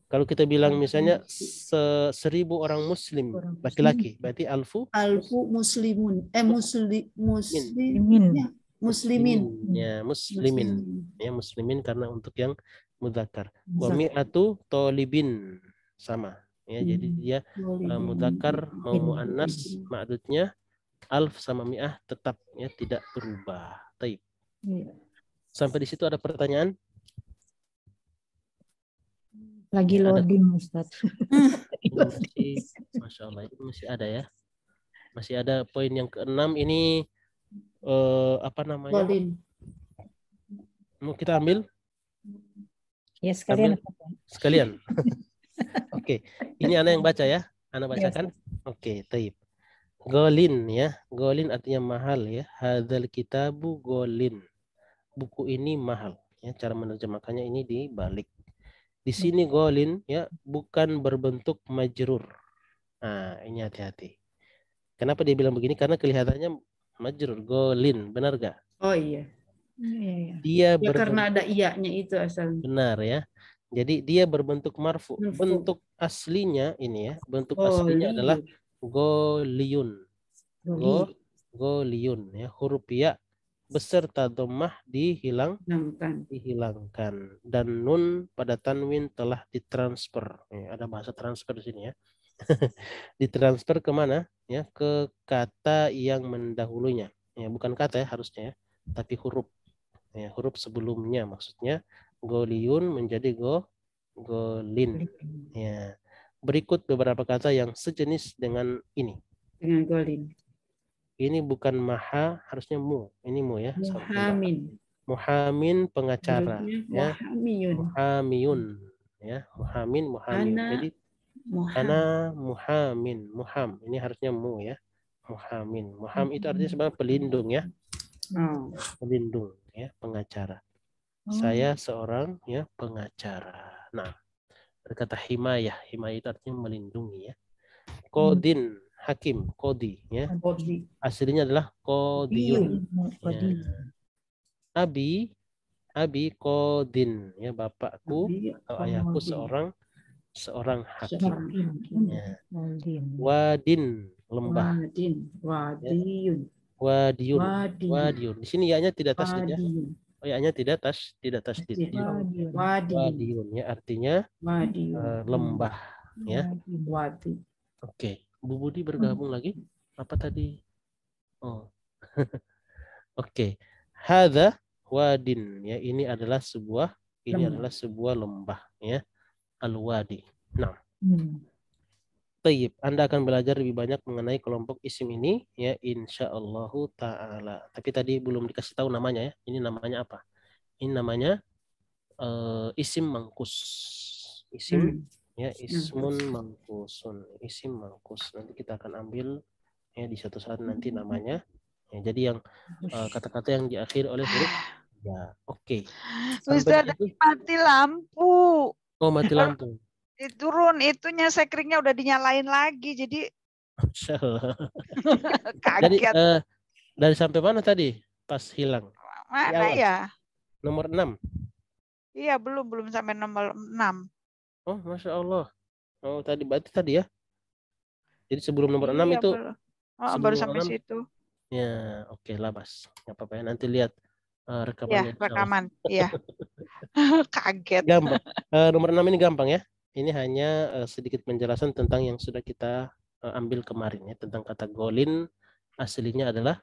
kalau kita bilang iya. misalnya se seribu orang muslim laki-laki berarti alfu alfu muslimun eh muslim muslimin muslimin. Ya, muslimin. muslimin. Ya, muslimin karena untuk yang mudzakkar. Wa mi'atu tolibin sama. Ya, hmm. jadi dia uh, eh, mudzakkar mau muannas maksudnya alf sama mi'ah tetap ya tidak berubah. Taib. Ya. Sampai di situ ada pertanyaan? Lagi ya, loading, Ustaz. Masya Allah, masih ada ya. Masih ada poin yang keenam ini uh, apa namanya? Golin. Mau kita ambil? Ya sekalian. Ambil. Sekalian. Oke, okay. ini anak yang baca ya. Anak bacakan. Oke, okay, taib. Golin ya. Golin artinya mahal ya. Hadal kitabu golin. Buku ini mahal ya. Cara menerjemahkannya ini dibalik. Di hmm. sini golin ya bukan berbentuk majrur. Nah, ini hati-hati. Kenapa dia bilang begini? Karena kelihatannya majrur golin benar gak oh iya. Iya, iya, iya Dia ya, berbentuk, karena ada iaknya itu asal. Benar ya. Jadi dia berbentuk marfu. marfu. Bentuk aslinya ini ya, bentuk oh, aslinya iya. adalah Goliun. Go, goliun ya, huruf ya beserta domah dihilang Hilangkan. dihilangkan dan nun pada tanwin telah ditransfer. Ya, ada bahasa transfer di sini ya. ditransfer kemana ya ke kata yang mendahulunya ya bukan kata ya harusnya ya tapi huruf ya huruf sebelumnya maksudnya goliun menjadi go golin ya berikut beberapa kata yang sejenis dengan ini dengan golin ini bukan maha harusnya mu ini mu ya muhamin muhamin pengacara ya muhamiyun ya muhamin muhamin jadi Muham. Ana muhamin, muham. Ini harusnya mu ya. Muhamin. Muham itu artinya hmm. sebenarnya pelindung ya. Hmm. Pelindung ya, pengacara. Hmm. Saya seorang ya pengacara. Nah, berkata himayah. Himayah itu artinya melindungi ya. Kodin, hmm. hakim, kodi ya. Aslinya adalah kodiyun. Ya. Abi, abi kodin ya bapakku abi, atau ayahku seorang seorang hakim. Seorang hakim. Ya. ya. Wadin lembah. Wadin, ya. wadiyun. Wadiyun. Wadiyun. Wadiyun. Di sini ya-nya tidak tas ya. Oh, ya-nya tidak tas, tidak tas Wadiyun. Wadiyun ya artinya wadiyun. Uh, lembah ya. Wadi. Oke, okay. Bu Budi bergabung hmm. lagi. Apa tadi? Oh. Oke. okay. Hadza wadin ya ini adalah sebuah ini lembah. adalah sebuah lembah ya al-wadi. Nah. Hmm. Tayyib, Anda akan belajar lebih banyak mengenai kelompok isim ini ya insyaallah taala. Tapi tadi belum dikasih tahu namanya ya. Ini namanya apa? Ini namanya uh, isim mangkus. Isim hmm. ya ismun mangkusun. Isim mangkus. Nanti kita akan ambil ya di satu saat nanti hmm. namanya. Ya, jadi yang eh, kata-kata uh, yang diakhiri oleh huruf ya. Oke. Okay. Sudah mati lampu. Oh, mati lampu. Diturun itunya sekringnya udah dinyalain lagi. Jadi kaget. Jadi, uh, eh, dari sampai mana tadi pas hilang? Mana ya? Nomor enam Iya, belum belum sampai nomor enam Oh, Masya Allah. Oh, tadi berarti tadi ya. Jadi sebelum nomor iya, itu. oh, baru sampai 6, situ. Ya, oke okay lah, Mas. Gak apa-apa ya, nanti lihat rekaman, eh, rekamannya. Ya, rekaman. Iya. iya. Kaget. Gampang. Uh, nomor 6 ini gampang ya. Ini hanya uh, sedikit penjelasan tentang yang sudah kita uh, ambil kemarin ya tentang kata golin aslinya adalah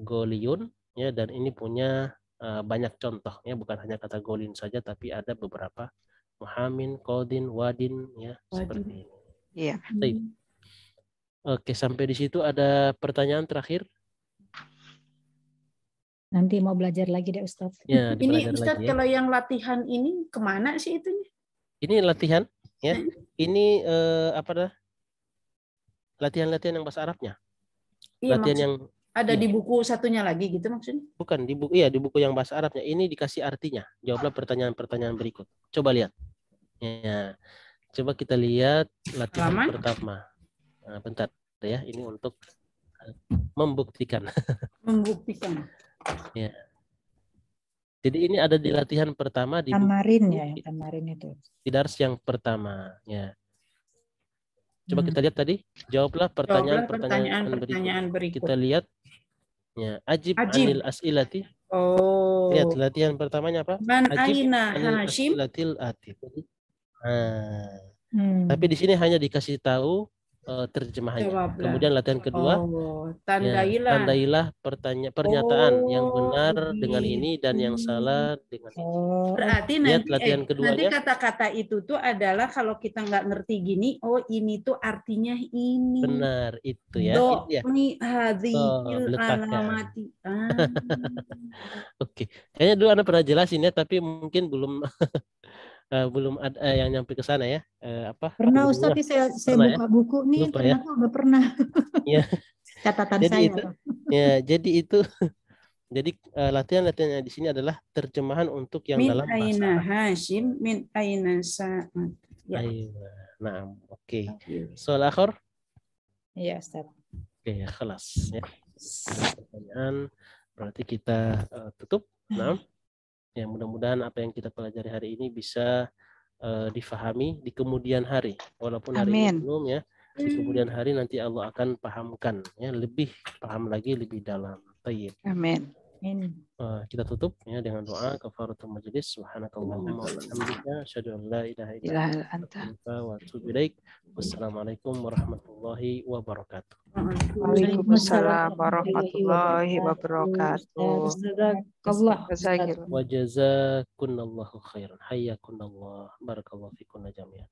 goliun ya dan ini punya uh, banyak contoh ya bukan hanya kata golin saja tapi ada beberapa muhamin, kodin, wadin ya wadin. seperti ini. Iya. Oke, sampai di situ ada pertanyaan terakhir? Nanti mau belajar lagi deh Ustadz. Ya, ini Ustadz lagi, ya. kalau yang latihan ini kemana sih itunya? Ini latihan ya. ini eh, apa dah? Latihan-latihan yang bahasa Arabnya. Iya, latihan yang ada ya. di iya. buku satunya lagi gitu maksudnya? Bukan di buku iya di buku yang bahasa Arabnya. Ini dikasih artinya. Jawablah pertanyaan-pertanyaan berikut. Coba lihat. Ya. Coba kita lihat latihan Laman. pertama. Nah, bentar ya. Ini untuk membuktikan. Membuktikan. Ya. Jadi ini ada di latihan pertama di kemarin ya, yang kemarin itu. Di Dars yang pertama, ya. Coba hmm. kita lihat tadi, jawablah pertanyaan-pertanyaan pertanyaan, berikut. pertanyaan berikut. Kita lihat ya, ajib, ajib. anil as'ilati. Oh. Lihat latihan pertamanya apa? Man ajib aina nah, anil as'ilatil Nah, ah. hmm. tapi di sini hanya dikasih tahu uh, terjemahannya. Jawablah. Kemudian latihan kedua, oh, tandailah, ya, tandailah pertanyaan pernyataan oh, yang benar dengan ini dan yang hmm. salah dengan ini. Oh, Berarti Lihat nanti eh, latihan eh, kata-kata itu tuh adalah kalau kita nggak ngerti gini, oh ini tuh artinya ini. Benar itu ya. Do ya. oh, alamati. Ah. Oke, kayaknya dulu anda pernah jelasin ya, tapi mungkin belum. uh, belum ada uh, eh, yang nyampe ke sana ya. Uh, apa? Pernah Ustaz, saya saya pernah, ya? buka ya? buku nih Lupa, ya? ternyata ya? udah pernah. Iya. Catatan jadi saya. Itu, ya, jadi itu jadi uh, latihan-latihan di sini adalah terjemahan untuk yang min dalam bahasa aina Hashim min aina sa'at. Ya. Aina. Nah, oke. Okay. Soal akhir? ya Ustaz. Oke, okay, ya, kelas ya. Pertanyaan berarti kita uh, tutup. Nah. Ya, mudah-mudahan apa yang kita pelajari hari ini bisa uh, difahami di kemudian hari. Walaupun hari Amin. ini belum ya, di hmm. kemudian hari nanti Allah akan pahamkan ya, lebih paham lagi lebih dalam. Tayyib. Amin. Amin. Eh, kita tutup ya dengan doa kafaratul majlis subhanakallahumma wa bihamdika asyhadu an la ilaha illa anta wa atubu ilaik. Wassalamualaikum warahmatullahi wabarakatuh. Waalaikumsalam warahmatullahi wabarakatuh. Wa jazakunallahu khairan. Hayyakumullah. Barakallahu fikum jami'an.